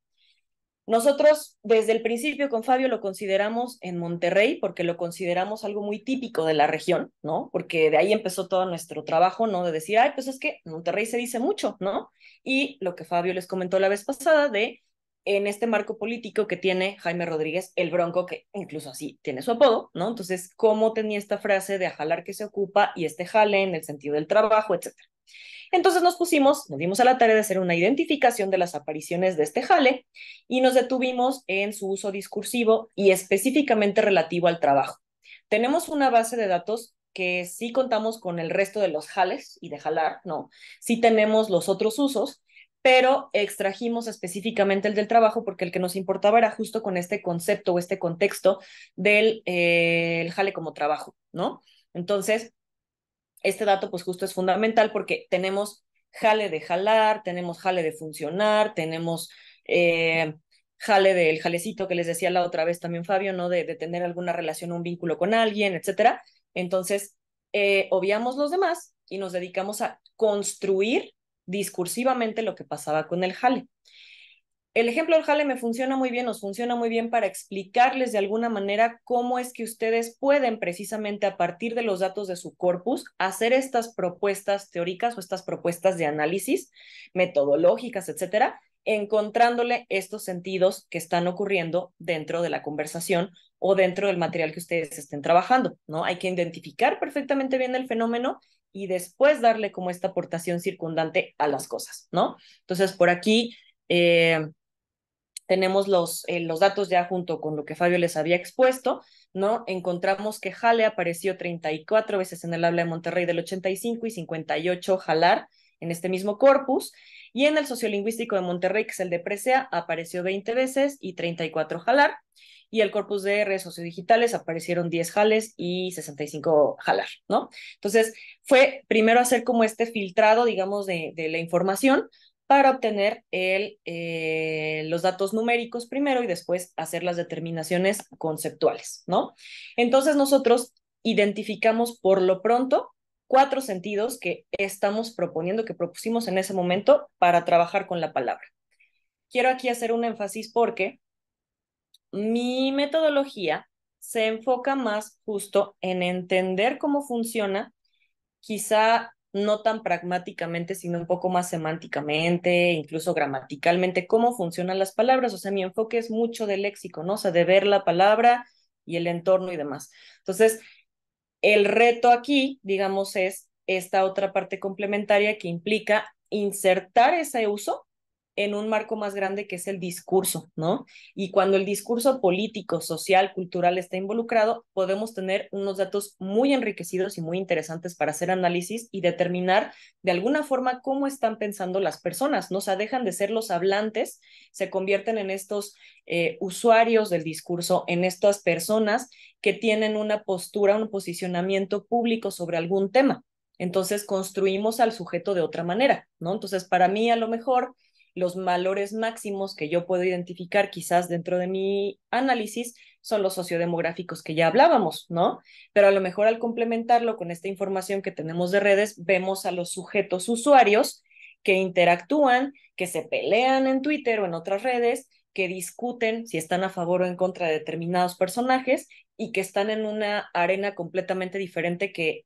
nosotros desde el principio con Fabio lo consideramos en Monterrey porque lo consideramos algo muy típico de la región, ¿no? Porque de ahí empezó todo nuestro trabajo, ¿no? De decir, ay, pues es que Monterrey se dice mucho, ¿no? Y lo que Fabio les comentó la vez pasada de en este marco político que tiene Jaime Rodríguez, el bronco, que incluso así tiene su apodo, ¿no? Entonces, ¿cómo tenía esta frase de a jalar que se ocupa y este jale en el sentido del trabajo, etcétera? Entonces nos pusimos, nos dimos a la tarea de hacer una identificación de las apariciones de este jale y nos detuvimos en su uso discursivo y específicamente relativo al trabajo. Tenemos una base de datos que sí contamos con el resto de los jales y de jalar, no, sí tenemos los otros usos pero extrajimos específicamente el del trabajo porque el que nos importaba era justo con este concepto o este contexto del eh, el jale como trabajo, ¿no? Entonces, este dato pues justo es fundamental porque tenemos jale de jalar, tenemos jale de funcionar, tenemos eh, jale del jalecito que les decía la otra vez también Fabio, ¿no? De, tener alguna relación, un vínculo con alguien, etcétera. Entonces, eh, obviamos los demás y nos dedicamos a construir discursivamente lo que pasaba con el jale. El ejemplo del jale me funciona muy bien, nos funciona muy bien para explicarles de alguna manera cómo es que ustedes pueden precisamente a partir de los datos de su corpus hacer estas propuestas teóricas o estas propuestas de análisis metodológicas, etcétera, encontrándole estos sentidos que están ocurriendo dentro de la conversación o dentro del material que ustedes estén trabajando, ¿no? Hay que identificar perfectamente bien el fenómeno y después darle como esta aportación circundante a las cosas, ¿no? Entonces, por aquí eh, tenemos los, eh, los datos ya junto con lo que Fabio les había expuesto, ¿no? Encontramos que Jale apareció 34 veces en el habla de Monterrey del 85 y 58 Jalar en este mismo corpus, y en el sociolingüístico de Monterrey, que es el de Presea, apareció 20 veces y 34 Jalar y el corpus de redes sociodigitales aparecieron 10 jales y 65 jalar, ¿no? Entonces, fue primero hacer como este filtrado, digamos, de, la información para obtener el, eh, los datos numéricos primero y después hacer las determinaciones conceptuales, ¿no? Entonces nosotros identificamos por lo pronto cuatro sentidos que estamos proponiendo, que propusimos en ese momento para trabajar con la palabra. Quiero aquí hacer un énfasis porque mi metodología se enfoca más justo en entender cómo funciona, quizá no tan pragmáticamente, sino un poco más semánticamente, incluso gramaticalmente, cómo funcionan las palabras. O sea, mi enfoque es mucho de léxico, ¿no? O sea, de ver la palabra y el entorno y demás. Entonces, el reto aquí, digamos, es esta otra parte complementaria que implica insertar ese uso en un marco más grande que es el discurso, ¿no? Y cuando el discurso político, social, cultural está involucrado, podemos tener unos datos muy enriquecidos y muy interesantes para hacer análisis y determinar de alguna forma cómo están pensando las personas, ¿no? O sea, dejan de ser los hablantes, se convierten en estos eh, usuarios del discurso, en estas personas que tienen una postura, un posicionamiento público sobre algún tema. Entonces construimos al sujeto de otra manera, ¿no? Entonces, para mí a lo mejor los valores máximos que yo puedo identificar quizás dentro de mi análisis son los sociodemográficos que ya hablábamos, ¿no? Pero a lo mejor al complementarlo con esta información que tenemos de redes, vemos a los sujetos usuarios que interactúan, que se pelean en Twitter o en otras redes, que discuten si están a favor o en contra de determinados personajes y que están en una arena completamente diferente que,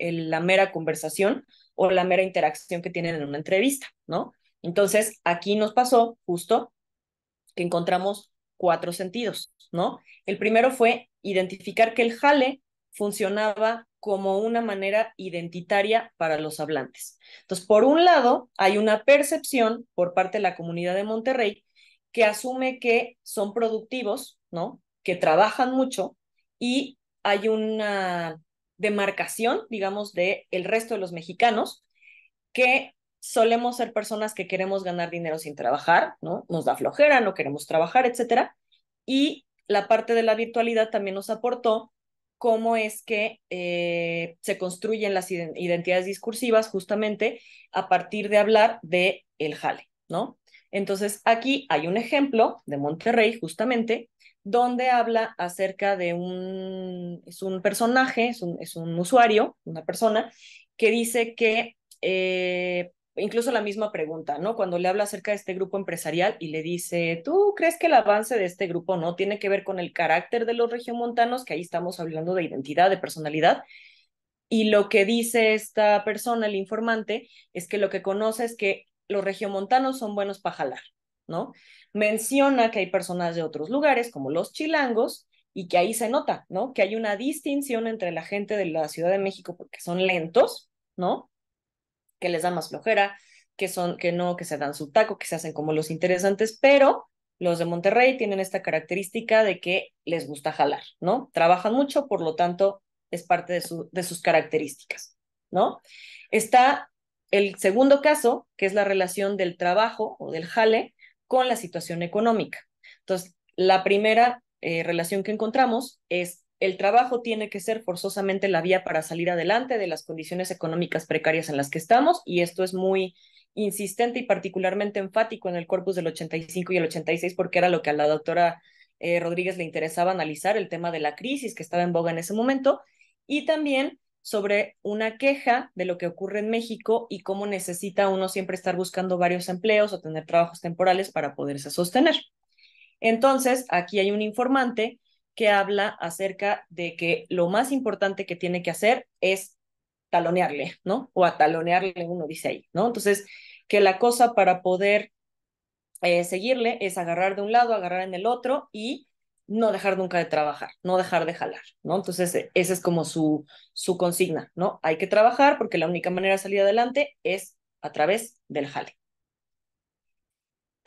la mera conversación o la mera interacción que tienen en una entrevista, ¿no? Entonces, aquí nos pasó justo que encontramos cuatro sentidos, ¿no? El primero fue identificar que el jale funcionaba como una manera identitaria para los hablantes. Entonces, por un lado, hay una percepción por parte de la comunidad de Monterrey que asume que son productivos, ¿no? Que trabajan mucho y hay una demarcación, digamos, de el resto de los mexicanos que solemos ser personas que queremos ganar dinero sin trabajar, ¿no? Nos da flojera, no queremos trabajar, etcétera. Y la parte de la virtualidad también nos aportó cómo es que eh, se construyen las identidades discursivas justamente a partir de hablar de el jale, ¿no? Entonces, aquí hay un ejemplo de Monterrey, justamente, donde habla acerca de un, es un personaje, es un, usuario, una persona, que dice que eh, incluso la misma pregunta, ¿no? Cuando le habla acerca de este grupo empresarial y le dice, ¿tú crees que el avance de este grupo no tiene que ver con el carácter de los regiomontanos? Que ahí estamos hablando de identidad, de personalidad. Y lo que dice esta persona, el informante, es que lo que conoce es que los regiomontanos son buenos para jalar, ¿no? Menciona que hay personas de otros lugares, como los chilangos, y que ahí se nota, ¿no? Que hay una distinción entre la gente de la Ciudad de México porque son lentos, ¿no? que les da más flojera, que son que no, que se dan su taco, que se hacen como los interesantes, pero los de Monterrey tienen esta característica de que les gusta jalar, ¿no? Trabajan mucho, por lo tanto, es parte de, su, de sus características, ¿no? Está el segundo caso, que es la relación del trabajo o del jale con la situación económica. Entonces, la primera eh, relación que encontramos es el trabajo tiene que ser forzosamente la vía para salir adelante de las condiciones económicas precarias en las que estamos, y esto es muy insistente y particularmente enfático en el corpus del 85 y el 86, porque era lo que a la doctora eh, Rodríguez le interesaba analizar, el tema de la crisis que estaba en boga en ese momento, y también sobre una queja de lo que ocurre en México y cómo necesita uno siempre estar buscando varios empleos o tener trabajos temporales para poderse sostener. Entonces, aquí hay un informante que habla acerca de que lo más importante que tiene que hacer es talonearle, ¿no? O atalonearle, uno dice ahí, ¿no? Entonces, que la cosa para poder eh, seguirle es agarrar de un lado, agarrar en el otro y no dejar nunca de trabajar, no dejar de jalar, ¿no? Entonces, e, esa es como su, su consigna, ¿no? Hay que trabajar porque la única manera de salir adelante es a través del jale.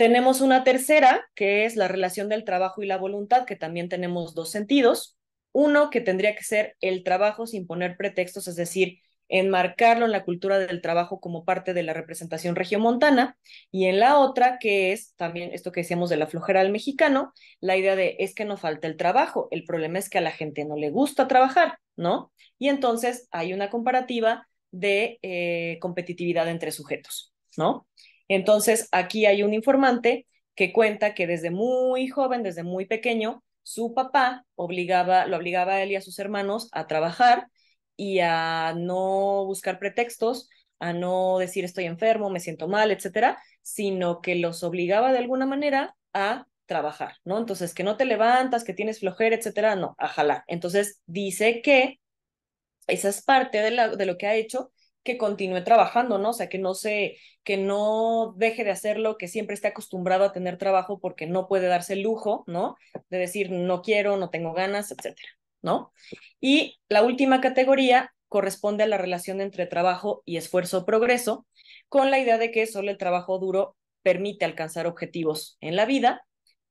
Tenemos una tercera, que es la relación del trabajo y la voluntad, que también tenemos dos sentidos. Uno, que tendría que ser el trabajo sin poner pretextos, es decir, enmarcarlo en la cultura del trabajo como parte de la representación regiomontana, y en la otra, que es también esto que decíamos de la flojera al mexicano, la idea de es que no falta el trabajo, el problema es que a la gente no le gusta trabajar, ¿no? Y entonces hay una comparativa de eh, competitividad entre sujetos, ¿no? Entonces, aquí hay un informante que cuenta que desde muy joven, desde muy pequeño, su papá obligaba, lo obligaba a él y a sus hermanos a trabajar y a no buscar pretextos, a no decir estoy enfermo, me siento mal, etcétera, sino que los obligaba de alguna manera a trabajar, ¿no? Entonces, que no te levantas, que tienes flojera, etcétera, no, a Entonces, dice que esa es parte de lo que ha hecho que continúe trabajando, ¿no? O sea, que no se, que no deje de hacerlo, que siempre esté acostumbrado a tener trabajo porque no puede darse el lujo, ¿no? De decir, no quiero, no tengo ganas, etcétera, ¿no? Y la última categoría corresponde a la relación entre trabajo y esfuerzo-progreso, con la idea de que solo el trabajo duro permite alcanzar objetivos en la vida.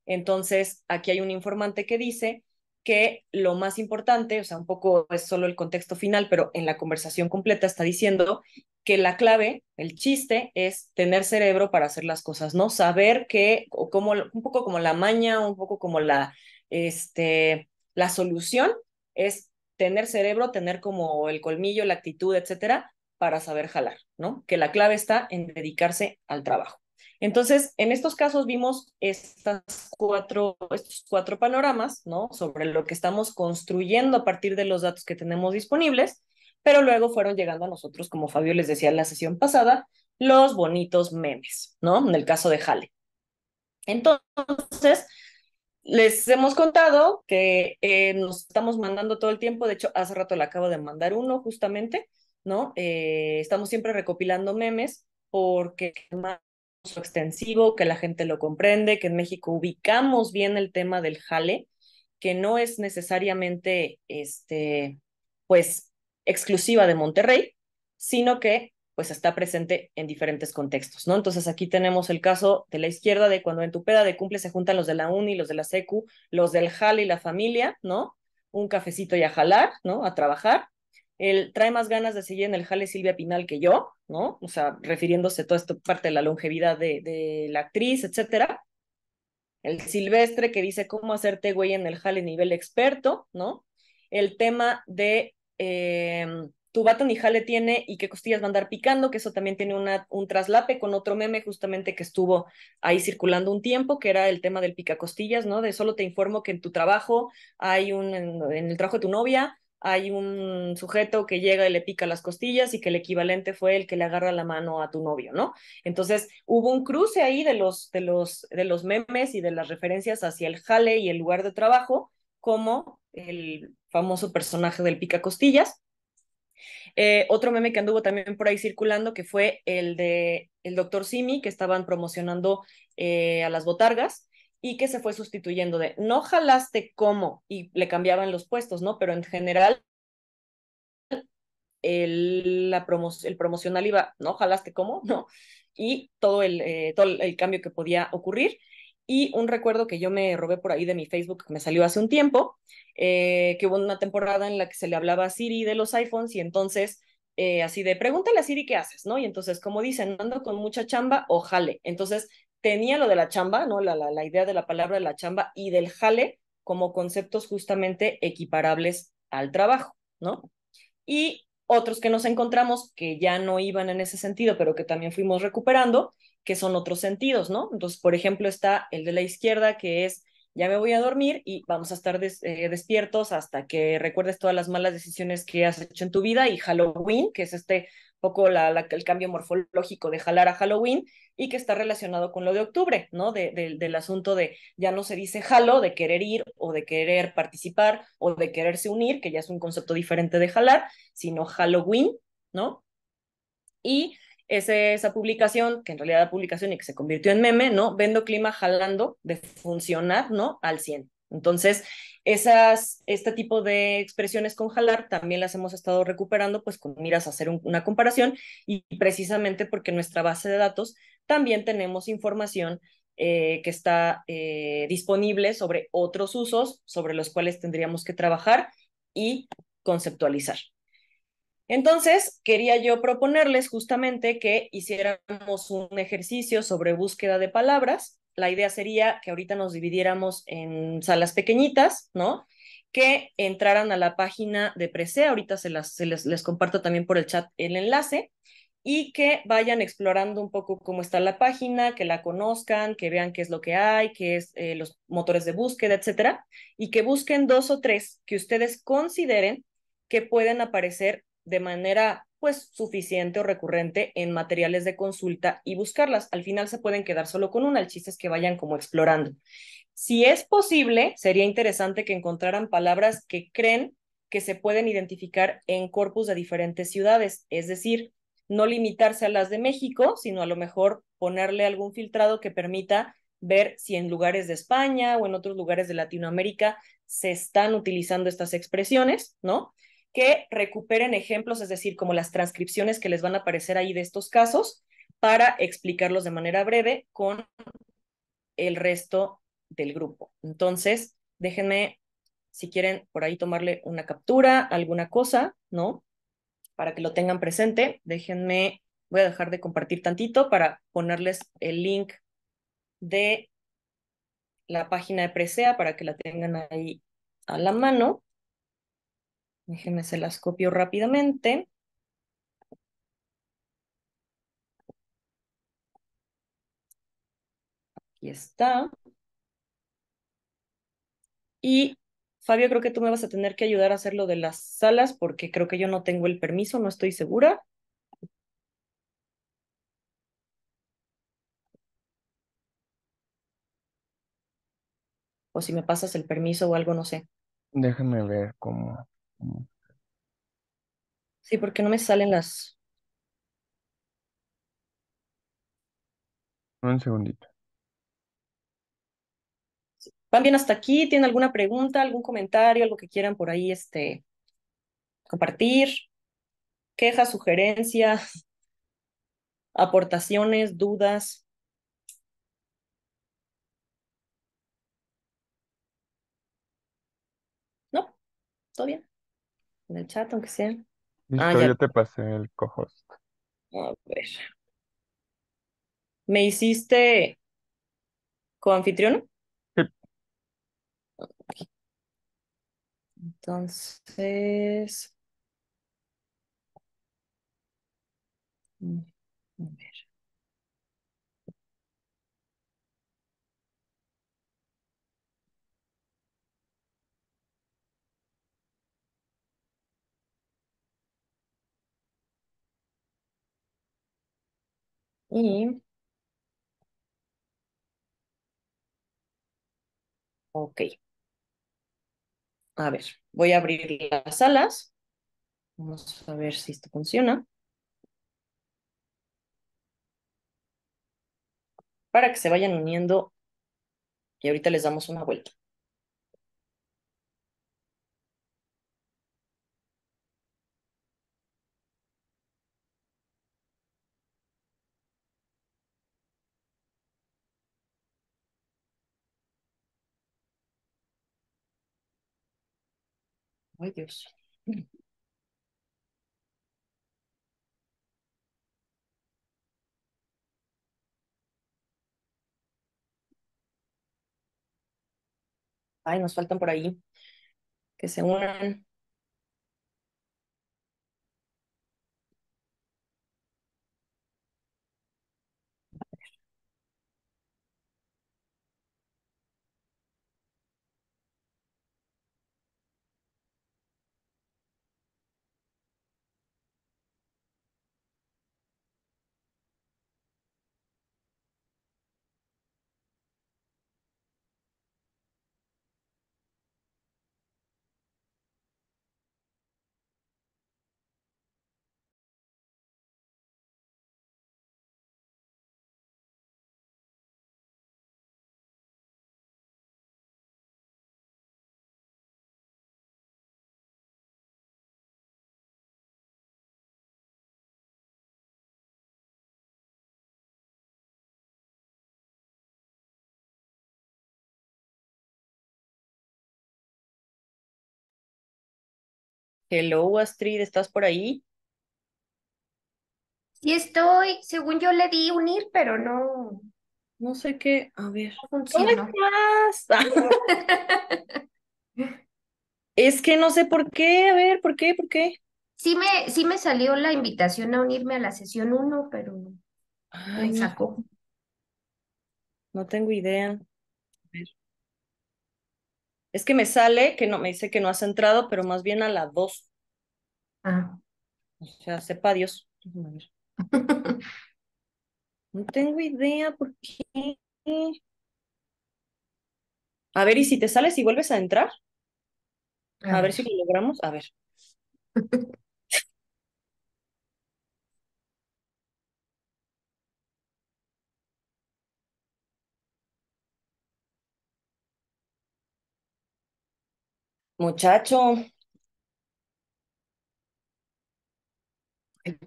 Entonces, aquí hay un informante que dice que lo más importante, o sea, un poco es solo el contexto final, pero en la conversación completa está diciendo que la clave, el chiste, es tener cerebro para hacer las cosas, ¿no? Saber que, o como, un poco como la maña, un poco como la, este, la solución es tener cerebro, tener como el colmillo, la actitud, etcétera, para saber jalar, ¿no? Que la clave está en dedicarse al trabajo. Entonces, en estos casos vimos estas cuatro, estos cuatro panoramas, ¿no? Sobre lo que estamos construyendo a partir de los datos que tenemos disponibles, pero luego fueron llegando a nosotros, como Fabio les decía en la sesión pasada, los bonitos memes, ¿no? En el caso de Jale. Entonces, les hemos contado que eh, nos estamos mandando todo el tiempo, de hecho, hace rato le acabo de mandar uno justamente, ¿no? Eh, estamos siempre recopilando memes porque extensivo, que la gente lo comprende, que en México ubicamos bien el tema del jale, que no es necesariamente este, pues, exclusiva de Monterrey, sino que pues está presente en diferentes contextos, ¿no? Entonces aquí tenemos el caso de la izquierda de cuando en tu peda de cumple se juntan los de la uni, los de la secu, los del jale y la familia, ¿no? Un cafecito y a jalar, ¿no? A trabajar el, trae más ganas de seguir en el jale Silvia Pinal que yo, ¿no? O sea, refiriéndose a toda esta parte de la longevidad de, la actriz, etcétera. El silvestre que dice cómo hacerte güey en el jale nivel experto, ¿no? El tema de em, tu bata ni jale tiene y qué costillas va a andar picando, que eso también tiene una, un traslape con otro meme justamente que estuvo ahí circulando un tiempo, que era el tema del picacostillas, ¿no? De solo te informo que en tu trabajo hay un, en el trabajo de tu novia hay un sujeto que llega y le pica las costillas y que el equivalente fue el que le agarra la mano a tu novio, ¿no? Entonces hubo un cruce ahí de los, de los, de los memes y de las referencias hacia el jale y el lugar de trabajo, como el famoso personaje del pica costillas. Eh, otro meme que anduvo también por ahí circulando, que fue el de el doctor Simi, que estaban promocionando eh, a las botargas, y que se fue sustituyendo de no jalaste cómo y le cambiaban los puestos, ¿no? Pero en general el, la el promocional iba, no jalaste cómo, [laughs] ¿no? Y todo el, eh, todo el cambio que podía ocurrir. Y un recuerdo que yo me robé por ahí de mi Facebook que me salió hace un tiempo, eh, que hubo una temporada en la que se le hablaba a Siri de los iPhones y entonces eh, así de pregúntale a Siri qué haces, ¿no? Y entonces, como dicen, ando con mucha chamba, ojale. Entonces, tenía lo de la chamba, ¿no? La, la, idea de la palabra de la chamba y del jale como conceptos justamente equiparables al trabajo, ¿no? Y otros que nos encontramos que ya no iban en ese sentido, pero que también fuimos recuperando, que son otros sentidos, ¿no? Entonces, por ejemplo, está el de la izquierda, que es ya me voy a dormir y vamos a estar eh, despiertos hasta que recuerdes todas las malas decisiones que has hecho en tu vida y Halloween, que es este poco el cambio morfológico de jalar a Halloween y que está relacionado con lo de octubre, ¿no? del asunto de ya no se dice jalo, de querer ir o de querer participar o de quererse unir, que ya es un concepto diferente de jalar, sino Halloween, ¿no? Y ese, esa publicación, que en realidad la publicación y que se convirtió en meme, ¿no? Vendo clima jalando de funcionar, ¿no? Al 100. Entonces, esas, este tipo de expresiones con jalar también las hemos estado recuperando, pues con miras a hacer una comparación y precisamente porque nuestra base de datos también tenemos información eh, que está eh, disponible sobre otros usos sobre los cuales tendríamos que trabajar y conceptualizar. Entonces, quería yo proponerles justamente que hiciéramos un ejercicio sobre búsqueda de palabras la idea sería que ahorita nos dividiéramos en salas pequeñitas, ¿no? Que entraran a la página de Presea, ahorita se, las, les, comparto también por el chat el enlace, y que vayan explorando un poco cómo está la página, que la conozcan, que vean qué es lo que hay, qué es eh, los motores de búsqueda, etcétera, y que busquen dos o tres que ustedes consideren que pueden aparecer de manera pues suficiente o recurrente en materiales de consulta y buscarlas. Al final se pueden quedar solo con una, el chiste es que vayan como explorando. Si es posible, sería interesante que encontraran palabras que creen que se pueden identificar en corpus de diferentes ciudades, es decir, no limitarse a las de México, sino a lo mejor ponerle algún filtrado que permita ver si en lugares de España o en otros lugares de Latinoamérica se están utilizando estas expresiones, ¿no? que recuperen ejemplos, es decir, como las transcripciones que les van a aparecer ahí de estos casos, para explicarlos de manera breve con el resto del grupo. Entonces, déjenme, si quieren, por ahí tomarle una captura, alguna cosa, ¿no? Para que lo tengan presente, déjenme, voy a dejar de compartir tantito para ponerles el link de la página de Presea para que la tengan ahí a la mano. Déjenme, se las copio rápidamente. Aquí está. Y Fabio, creo que tú me vas a tener que ayudar a hacer lo de las salas porque creo que yo no tengo el permiso, no estoy segura. O si me pasas el permiso o algo, no sé. Déjame ver cómo. Sí, porque no me salen las... Un segundito. ¿Van bien hasta aquí? ¿Tienen alguna pregunta, algún comentario, algo que quieran por ahí este, compartir? ¿Quejas, sugerencias, aportaciones, dudas? ¿No? ¿Todo bien? el chat, aunque sea. Ah, Listo, yo te pasé el cohost. A ver. ¿Me hiciste coanfitrión? Sí. Entonces. Mm, a ver. Y, ok, a ver, voy a abrir las alas. Vamos a ver si esto funciona. Para que se vayan uniendo y ahorita les damos una vuelta. Ay, Dios. Ay, nos faltan por ahí que se unan. Hello, Astrid, ¿estás por ahí? Sí estoy, según yo le di unir, pero no, No sé qué. A ver. no [laughs] Es que no sé por qué. A ver, ¿por qué? ¿Por qué? Sí me, sí me salió la invitación a unirme a la sesión 1, pero no Ay, sacó. no tengo idea. Es que me sale que no, me dice que no has entrado, pero más bien a la 2. Ah. O sea, sepa Dios. [laughs] No tengo idea por qué. A ver, y si te sales y vuelves a entrar. A, ver si lo logramos. A ver. [laughs] Muchacho,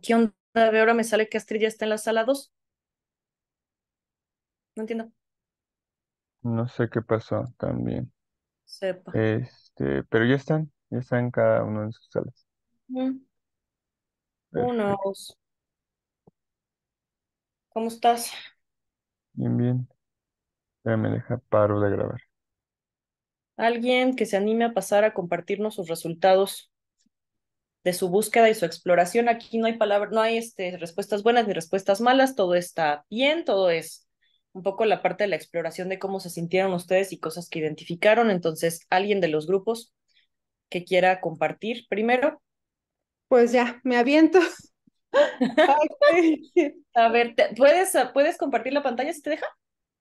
¿qué onda? De ahora me sale que Astrid ya está en la sala 2. No entiendo. No sé qué pasó también. Sepa. Este, pero ya están, ya están cada uno en sus salas. Uno, dos. ¿Cómo estás? Bien, bien. me deja paro de grabar. Alguien que se anime a pasar a compartirnos sus resultados de su búsqueda y su exploración. Aquí no hay palabras, no hay este, respuestas buenas ni respuestas malas, todo está bien, todo es un poco la parte de la exploración de cómo se sintieron ustedes y cosas que identificaron. Entonces, alguien de los grupos que quiera compartir primero. Pues ya, me aviento. [laughs] a ver, ¿puedes, ¿puedes compartir la pantalla si te deja?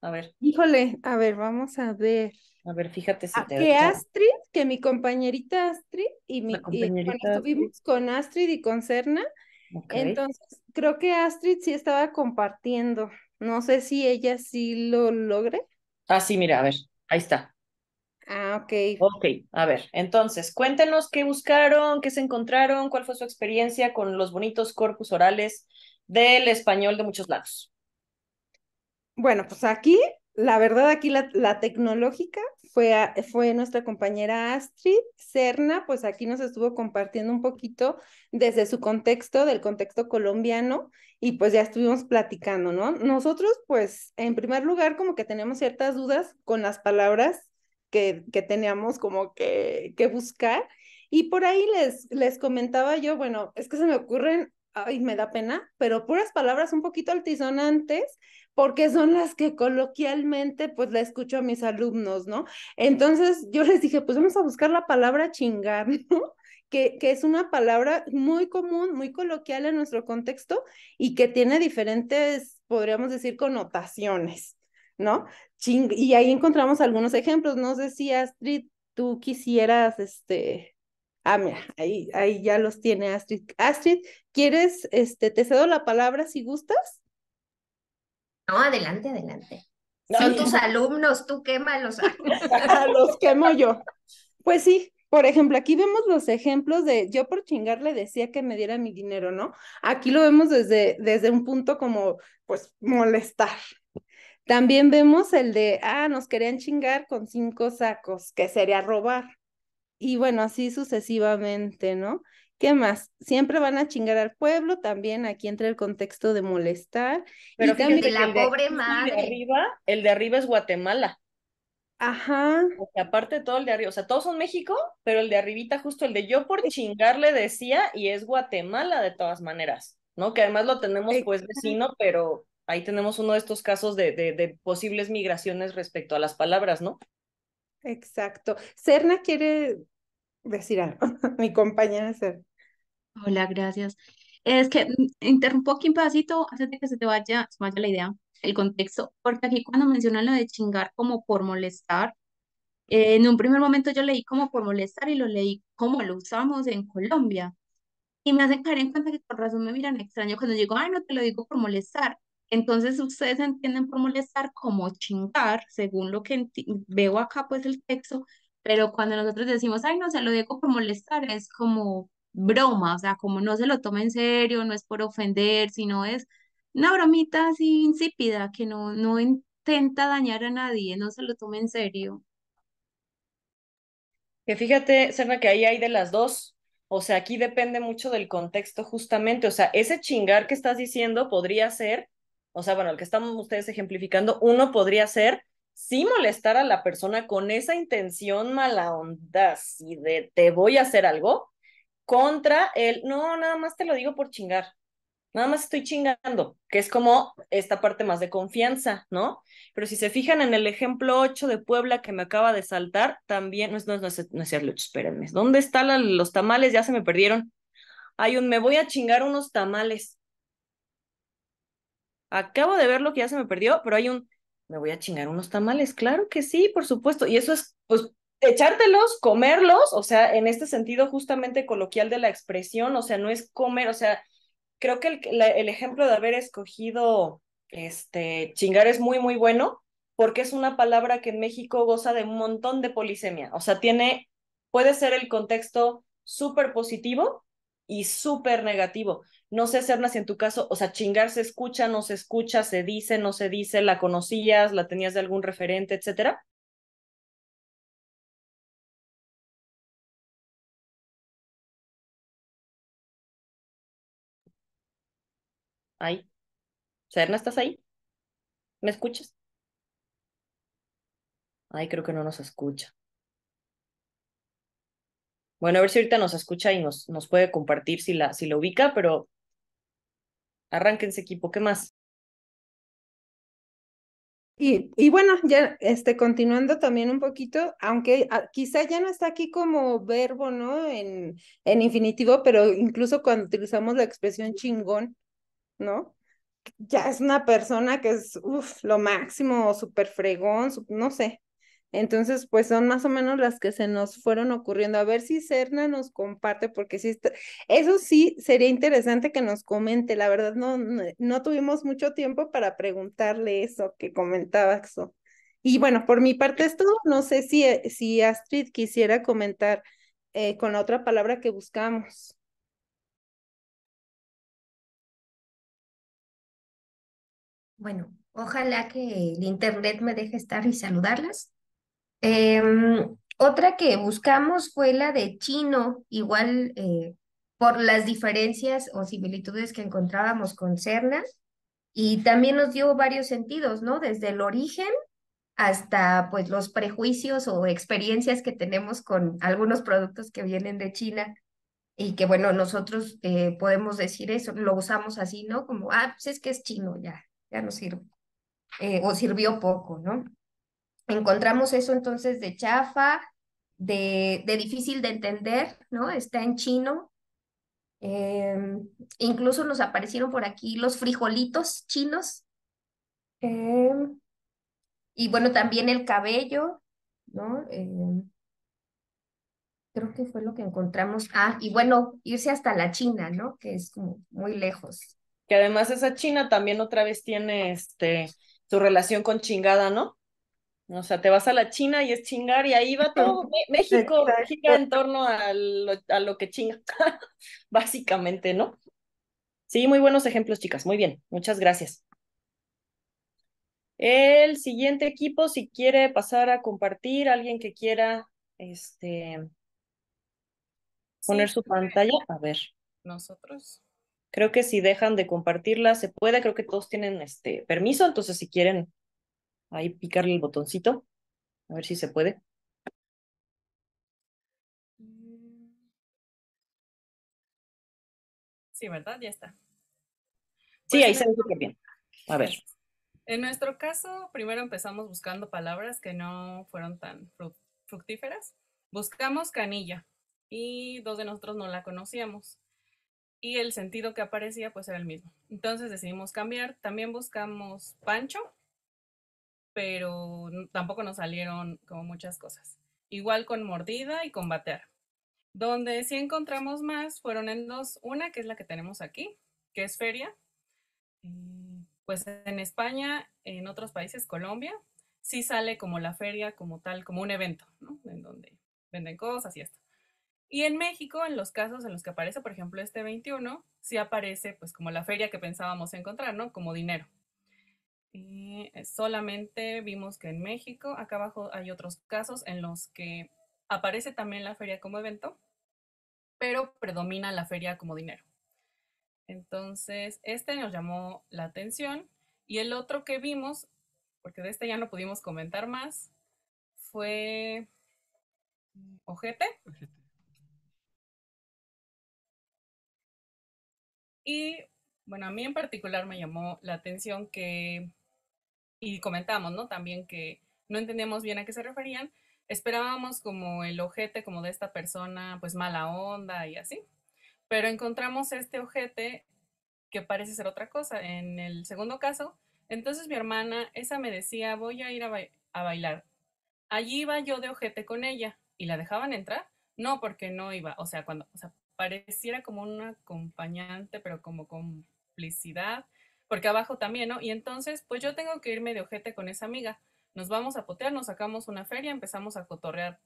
A ver. Híjole, a ver, vamos a ver. A ver, fíjate si ah, Que Astrid, que mi compañerita Astrid, y, mi, y cuando estuvimos con Astrid y con Serna, entonces creo que Astrid sí estaba compartiendo. No sé si ella sí lo logre. Ah, sí, mira, a ver, ahí está. Ah, ok. Ok, a ver, entonces, cuéntenos qué buscaron, qué se encontraron, cuál fue su experiencia con los bonitos corpus orales del español de muchos lados. Bueno, pues aquí la verdad aquí la, tecnológica fue, fue nuestra compañera Astrid Serna, pues aquí nos estuvo compartiendo un poquito desde su contexto, del contexto colombiano, y pues ya estuvimos platicando, ¿no? Nosotros, pues, en primer lugar, como que tenemos ciertas dudas con las palabras que, que teníamos como que, que buscar, y por ahí les, les comentaba yo, bueno, es que se me ocurren, ay, me da pena, pero puras palabras un poquito altisonantes, porque son las que coloquialmente pues la escucho a mis alumnos, ¿no? Entonces yo les dije, pues vamos a buscar la palabra chingar, [laughs] ¿no? Que, que, es una palabra muy común, muy coloquial en nuestro contexto y que tiene diferentes, podríamos decir, connotaciones, ¿no? Ching y ahí encontramos algunos ejemplos. no sé si Astrid, tú quisieras, este, ah, mira, ahí, ahí ya los tiene Astrid. Astrid, ¿quieres, este, te cedo la palabra si gustas? No, adelante, adelante. Son tus [laughs] alumnos, tú quémalos. los quemo yo. Pues sí, por ejemplo, aquí vemos los ejemplos de yo por chingar le decía que me diera mi dinero, ¿no? Aquí lo vemos desde, desde un punto como, pues, molestar. También vemos el de, ah, nos querían chingar con cinco sacos, que sería robar. Y bueno, así sucesivamente, ¿no? ¿Qué más? Siempre van a chingar al pueblo, también aquí entra el contexto de molestar. Pero y la pobre madre. El de, arriba, el de arriba es Guatemala. Ajá. aparte todo el de arriba, o sea, todos son México, pero el de arribita, justo el de yo por chingar le decía, y es Guatemala de todas maneras, ¿no? Que además lo tenemos pues vecino, pero ahí tenemos uno de estos casos de, de, de posibles migraciones respecto a las palabras, ¿no? Exacto. Serna quiere decir [laughs] mi compañera Ser. Hola, gracias. Es que mm, interrumpo aquí un pedacito hace que se te vaya, se vaya la idea, el contexto, porque aquí cuando mencionan lo de chingar como por molestar, eh, en un primer momento yo leí como por molestar y lo leí como lo usamos en Colombia. Y me hace caer en cuenta que por razón me miran extraño cuando digo, ay, no te lo digo por molestar. Entonces ustedes entienden por molestar como chingar, según lo que veo acá, pues el texto, pero cuando nosotros decimos, ay, no se lo digo por molestar, es como broma, o sea, como no se lo tome en serio, no es por ofender, sino es una bromita así insípida que no, no intenta dañar a nadie, no se lo tome en serio. Que fíjate, Serna, que ahí hay de las dos. O sea, aquí depende mucho del contexto justamente. O sea, ese chingar que estás diciendo podría ser, o sea, bueno, el que estamos ustedes ejemplificando, uno podría ser sí molestar a la persona con esa intención mala onda, si de te voy a hacer algo, contra el, no, nada más te lo digo por chingar, nada más estoy chingando, que es como esta parte más de confianza, ¿no? Pero si se fijan en el ejemplo 8 de Puebla que me acaba de saltar, también, no es, no, no, es, no es espérenme, ¿dónde están los tamales? Ya se me perdieron. Hay un, me voy a chingar unos tamales. Acabo de ver lo que ya se me perdió, pero hay un, me voy a chingar unos tamales, claro que sí, por supuesto. Y eso es, pues, echártelos, comerlos, o sea, en este sentido justamente coloquial de la expresión, o sea, no es comer, o sea, creo que el, ejemplo de haber escogido, este, chingar es muy, muy bueno, porque es una palabra que en México goza de un montón de polisemia, o sea, tiene, puede ser el contexto súper positivo y súper negativo. No sé, si en tu caso, o sea, chingar se escucha, no se escucha, se dice, no se dice, la conocías, la tenías de algún referente, etcétera. Ahí. Serna, ¿estás ahí? ¿Me escuchas? Ay, creo que no nos escucha. Bueno, a ver si ahorita nos escucha y nos, nos puede compartir si la, si ubica, pero arránquense equipo, ¿qué más? Y, bueno, ya este, continuando también un poquito, aunque ah, quizá ya no está aquí como verbo, ¿no? En, en infinitivo, pero incluso cuando utilizamos la expresión chingón, ¿no? Ya es una persona que es, lo máximo, súper fregón, no sé. Entonces, pues son más o menos las que se nos fueron ocurriendo. A ver si Serna nos comparte, porque si eso sí sería interesante que nos comente. La verdad, no, no tuvimos mucho tiempo para preguntarle eso que comentaba Y bueno, por mi parte es todo. No sé si, eh, si Astrid quisiera comentar eh, con la otra palabra que buscamos. Bueno, ojalá que el internet me deje estar y saludarlas. Em, otra que buscamos fue la de chino, igual eh, por las diferencias o similitudes que encontrábamos con Cerna. Y también nos dio varios sentidos, ¿no? Desde el origen hasta pues los prejuicios o experiencias que tenemos con algunos productos que vienen de China y que bueno, nosotros eh, podemos decir eso, lo usamos así, ¿no? Como, ah, pues es que es chino, ya, ya no sirve, eh, o sirvió poco, ¿no? encontramos eso entonces de chafa, de, difícil de entender, ¿no? Está en chino. Em, incluso nos aparecieron por aquí los frijolitos chinos. Em, y bueno, también el cabello, ¿no? Em, creo que fue lo que encontramos. Ah, y bueno, irse hasta la China, ¿no? Que es como muy lejos. Que además esa China también otra vez tiene este su relación con chingada, ¿no? O sea, te vas a la China y es chingar y ahí va todo. [laughs] México en torno a lo, a lo que chinga, [laughs] básicamente, ¿no? Sí, muy buenos ejemplos, chicas. Muy bien, muchas gracias. El siguiente equipo, si quiere pasar a compartir, alguien que quiera este, poner su pantalla, a ver. Nosotros. Creo que si dejan de compartirla, se puede, creo que todos tienen este permiso, entonces si quieren ahí picarle el botoncito, a ver si se puede. Mm. Sí, ¿verdad? Ya está. sí, pues ahí se ve bien. A ver. En nuestro caso, primero empezamos buscando palabras que no fueron tan fructíferas. Buscamos canilla y dos de nosotros no la conocíamos y el sentido que aparecía pues era el mismo. Entonces decidimos cambiar. También buscamos pancho pero tampoco nos salieron como muchas cosas. Igual con mordida y con bater Donde sí encontramos más fueron en dos, una que es la que tenemos aquí, que es feria. Pues en España, en otros países, Colombia, sí sale como la feria, como tal, como un evento, ¿no? En donde venden cosas y esto. Y en México, en los casos en los que aparece, por ejemplo, este 21, sí aparece pues como la feria que pensábamos encontrar, ¿no? Como dinero. Y eh, solamente vimos que en México, acá abajo hay otros casos en los que aparece también la feria como evento, pero predomina la feria como dinero. Entonces, este nos llamó la atención y el otro que vimos, porque de este ya no pudimos comentar más, fue Ojete. Y bueno, a mí en particular me llamó la atención que y comentamos, ¿no? También que no entendíamos bien a qué se referían. Esperábamos como el ojete, como de esta persona, pues mala onda y así. Pero encontramos este ojete que parece ser otra cosa. En el segundo caso, entonces mi hermana, esa me decía, voy a ir a, bailar. Allí iba yo de ojete con ella. ¿Y la dejaban entrar? No, porque no iba. O sea, cuando, o sea, pareciera como una acompañante, pero como complicidad porque abajo también, ¿no? Y entonces, pues yo tengo que irme de ojete con esa amiga. Nos vamos a potear, nos sacamos una feria, empezamos a cotorrear.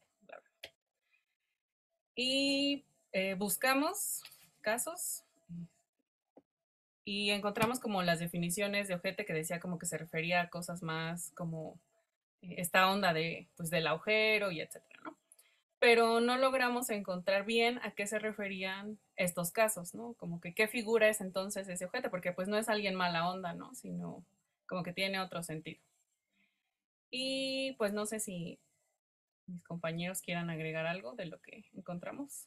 Y eh, buscamos casos y encontramos como las definiciones de ojete que decía como que se refería a cosas más como eh, esta onda de, pues, del agujero y etcétera, ¿no? pero no logramos encontrar bien a qué se referían estos casos, ¿no? Como que qué figura es entonces ese objeto, porque pues no es alguien mala onda, ¿no? Sino como que tiene otro sentido. Y pues no sé si mis compañeros quieran agregar algo de lo que encontramos.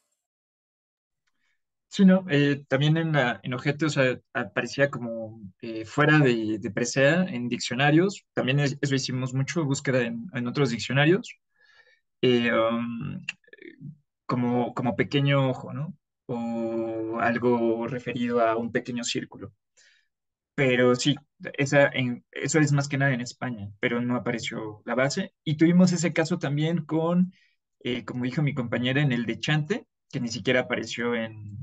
Sí, no, eh, también en, objetos aparecía como eh, fuera de, de presea en diccionarios, también eso hicimos mucho, búsqueda en otros diccionarios, eh, um, como, como pequeño ojo, ¿no? O algo referido a un pequeño círculo. Pero sí, esa en, eso es más que nada en España, pero no apareció la base. Y tuvimos ese caso también con, eh, como dijo mi compañera, en el de Chante, que ni siquiera apareció en,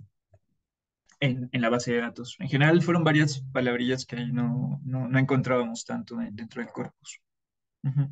en, la base de datos. En general fueron varias palabrillas que ahí no, no, no encontrábamos tanto dentro del corpus. Uh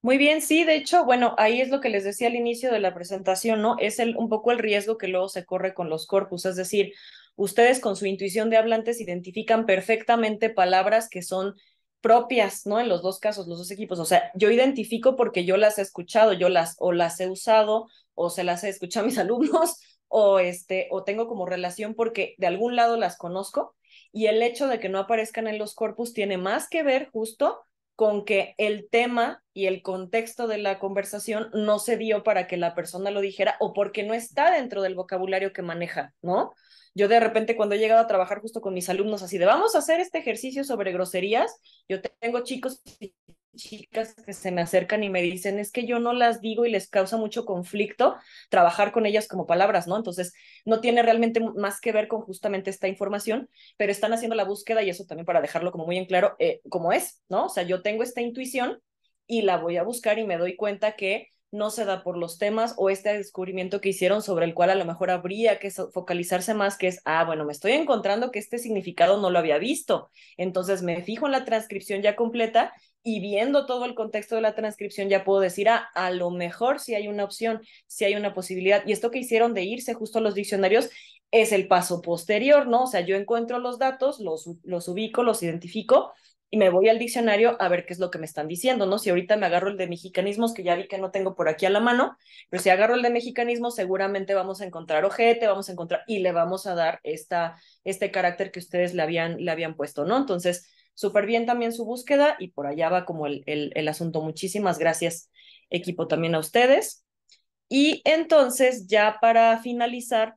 muy bien, sí, de hecho, bueno, ahí es lo que les decía al inicio de la presentación, ¿no? Es el, un poco el riesgo que luego se corre con los corpus, es decir, ustedes con su intuición de hablantes identifican perfectamente palabras que son propias, ¿no? En los dos casos, los dos equipos, o sea, yo identifico porque yo las he escuchado, yo las o las he usado o se las he escuchado a mis [laughs] alumnos o este o tengo como relación porque de algún lado las conozco y el hecho de que no aparezcan en los corpus tiene más que ver justo con que el tema y el contexto de la conversación no se dio para que la persona lo dijera o porque no está dentro del vocabulario que maneja, ¿no? Yo de repente cuando he llegado a trabajar justo con mis alumnos así de vamos a hacer este ejercicio sobre groserías, yo tengo chicos chicas que se me acercan y me dicen, es que yo no las digo y les causa mucho conflicto trabajar con ellas como palabras, ¿no? Entonces, no tiene realmente más que ver con justamente esta información, pero están haciendo la búsqueda y eso también para dejarlo como muy en claro, eh, como es, ¿no? O sea, yo tengo esta intuición y la voy a buscar y me doy cuenta que no se da por los temas o este descubrimiento que hicieron sobre el cual a lo mejor habría que focalizarse más, que es, ah, bueno, me estoy encontrando que este significado no lo había visto. Entonces me fijo en la transcripción ya completa y viendo todo el contexto de la transcripción ya puedo decir, ah, a lo mejor si hay una opción, si hay una posibilidad. Y esto que hicieron de irse justo a los diccionarios es el paso posterior, ¿no? O sea, yo encuentro los datos, los, los ubico, los identifico y me voy al diccionario a ver qué es lo que me están diciendo, ¿no? Si ahorita me agarro el de mexicanismos, que ya vi que no tengo por aquí a la mano, pero si agarro el de mexicanismos, seguramente vamos a encontrar ojete, vamos a encontrar y le vamos a dar esta, este carácter que ustedes habían, le habían puesto, ¿no? Entonces, súper bien también su búsqueda y por allá va como el, el, asunto. Muchísimas gracias, equipo, también a ustedes. Y entonces, ya para finalizar,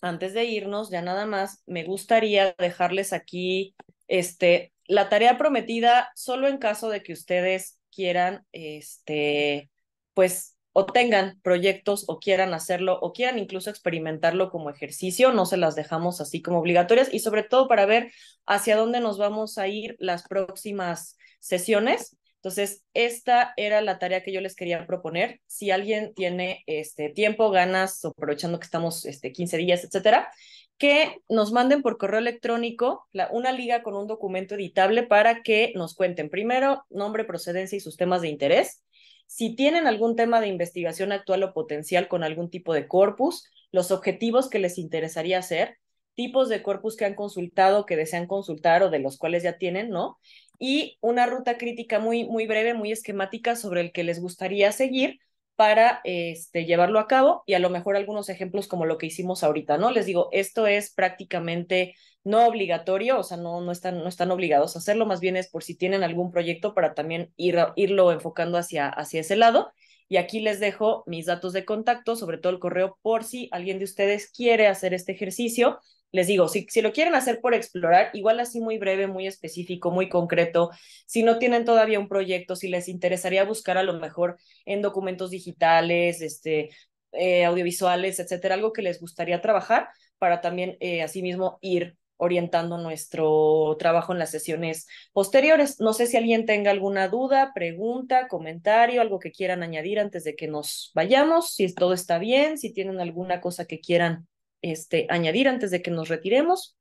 antes de irnos, ya nada más, me gustaría dejarles aquí este, la tarea prometida solo en caso de que ustedes quieran, este, pues o tengan proyectos o quieran hacerlo o quieran incluso experimentarlo como ejercicio, no se las dejamos así como obligatorias y sobre todo para ver hacia dónde nos vamos a ir las próximas sesiones. Entonces, esta era la tarea que yo les quería proponer. Si alguien tiene este tiempo, ganas, aprovechando que estamos este 15 días, etcétera, que nos manden por correo electrónico una liga con un documento editable para que nos cuenten primero nombre, procedencia y sus temas de interés si tienen algún tema de investigación actual o potencial con algún tipo de corpus, los objetivos que les interesaría hacer, tipos de corpus que han consultado, que desean consultar o de los cuales ya tienen, ¿no? Y una ruta crítica muy, muy breve, muy esquemática sobre el que les gustaría seguir para este, llevarlo a cabo y a lo mejor algunos ejemplos como lo que hicimos ahorita, ¿no? Les digo, esto es prácticamente no obligatorio, o sea, no, no, están, no están obligados a hacerlo, más bien es por si tienen algún proyecto para también ir, irlo enfocando hacia, hacia ese lado. Y aquí les dejo mis datos de contacto, sobre todo el correo, por si alguien de ustedes quiere hacer este ejercicio les digo, si, si, lo quieren hacer por explorar, igual así muy breve, muy específico, muy concreto, si no tienen todavía un proyecto, si les interesaría buscar a lo mejor en documentos digitales, este, eh, audiovisuales, etcétera, algo que les gustaría trabajar para también eh, asimismo ir orientando nuestro trabajo en las sesiones posteriores. No sé si alguien tenga alguna duda, pregunta, comentario, algo que quieran añadir antes de que nos vayamos, si todo está bien, si tienen alguna cosa que quieran este, añadir antes de que nos retiremos?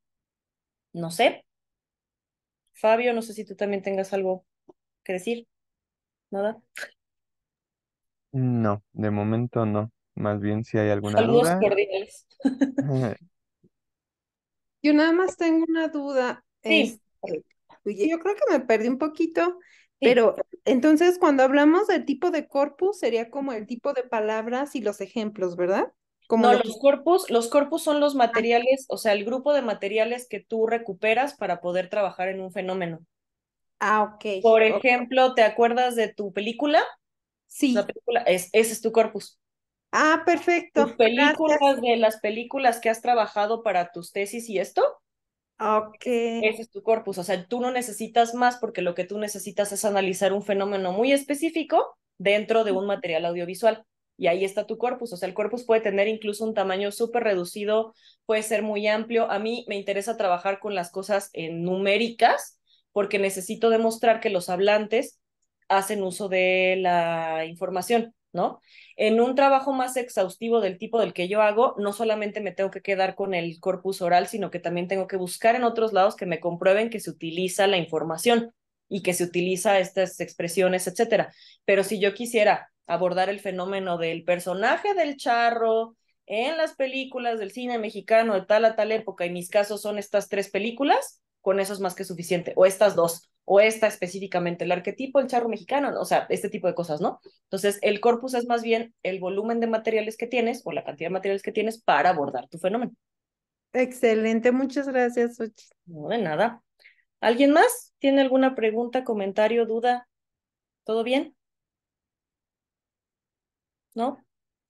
No sé. Fabio, no sé si tú también tengas algo que decir. ¿Nada? No, de momento no. Más bien si hay alguna duda. [laughs] Yo nada más tengo una duda. Este, yo creo que me perdí un poquito, pero entonces cuando hablamos del tipo de corpus sería como el tipo de palabras y los ejemplos, ¿verdad? no, los... corpus, los corpus son los materiales, o sea, el grupo de materiales que tú recuperas para poder trabajar en un fenómeno. Ah, ok. Por ejemplo, ¿te acuerdas de tu película? Sí. película, es, ese es tu corpus. Ah, perfecto. películas de las películas que has trabajado para tus tesis y esto. Ok. Ese es tu corpus. O sea, tú no necesitas más porque lo que tú necesitas es analizar un fenómeno muy específico dentro de un material audiovisual y ahí está tu corpus. O sea, el corpus puede tener incluso un tamaño súper reducido, puede ser muy amplio. A mí me interesa trabajar con las cosas en numéricas porque necesito demostrar que los hablantes hacen uso de la información, ¿no? En un trabajo más exhaustivo del tipo del que yo hago, no solamente me tengo que quedar con el corpus oral, sino que también tengo que buscar en otros lados que me comprueben que se utiliza la información y que se utiliza estas expresiones, etcétera. Pero si yo quisiera abordar el fenómeno del personaje del charro en las películas del cine mexicano de tal a tal época y mis casos son estas tres películas, con eso es más que suficiente, o estas dos, o esta específicamente, el arquetipo el charro mexicano, o sea, este tipo de cosas, ¿no? Entonces, el corpus es más bien el volumen de materiales que tienes o la cantidad de materiales que tienes para abordar tu fenómeno. Excelente, muchas gracias, No, de nada. ¿Alguien más? ¿Tiene alguna pregunta, comentario, duda? ¿Todo bien? ¿No?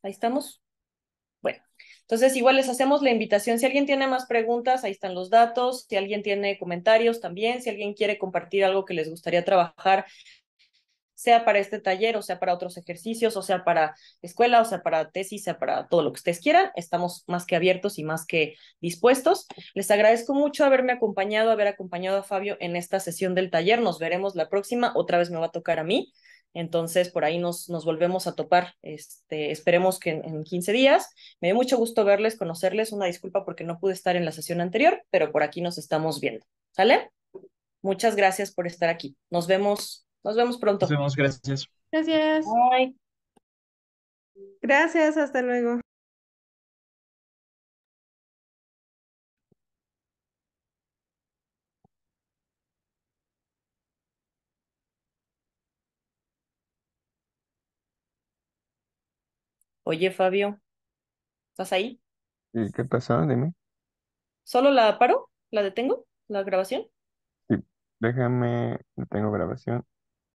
Ahí estamos. Bueno, entonces igual les hacemos la invitación. Si alguien tiene más preguntas, ahí están los datos. Si alguien tiene comentarios también, si alguien quiere compartir algo que les gustaría trabajar sea para este taller, o sea para otros ejercicios, o sea para escuela, o sea para tesis, sea para todo lo que ustedes quieran. Estamos más que abiertos y más que dispuestos. Les agradezco mucho haberme acompañado, haber acompañado a Fabio en esta sesión del taller. Nos veremos la próxima. Otra vez me va a tocar a mí. Entonces, por ahí nos, nos volvemos a topar. Este, esperemos que en, en, 15 días. Me dio mucho gusto verles, conocerles. Una disculpa porque no pude estar en la sesión anterior, pero por aquí nos estamos viendo. ¿Sale? Muchas gracias por estar aquí. Nos vemos nos vemos pronto. Nos vemos, gracias. Gracias. Gracias, hasta luego. Oye, Fabio, ¿estás ahí? ¿Y qué pasó? Dime. ¿Solo la paro? ¿La detengo? ¿La grabación? Sí, déjame, tengo grabación.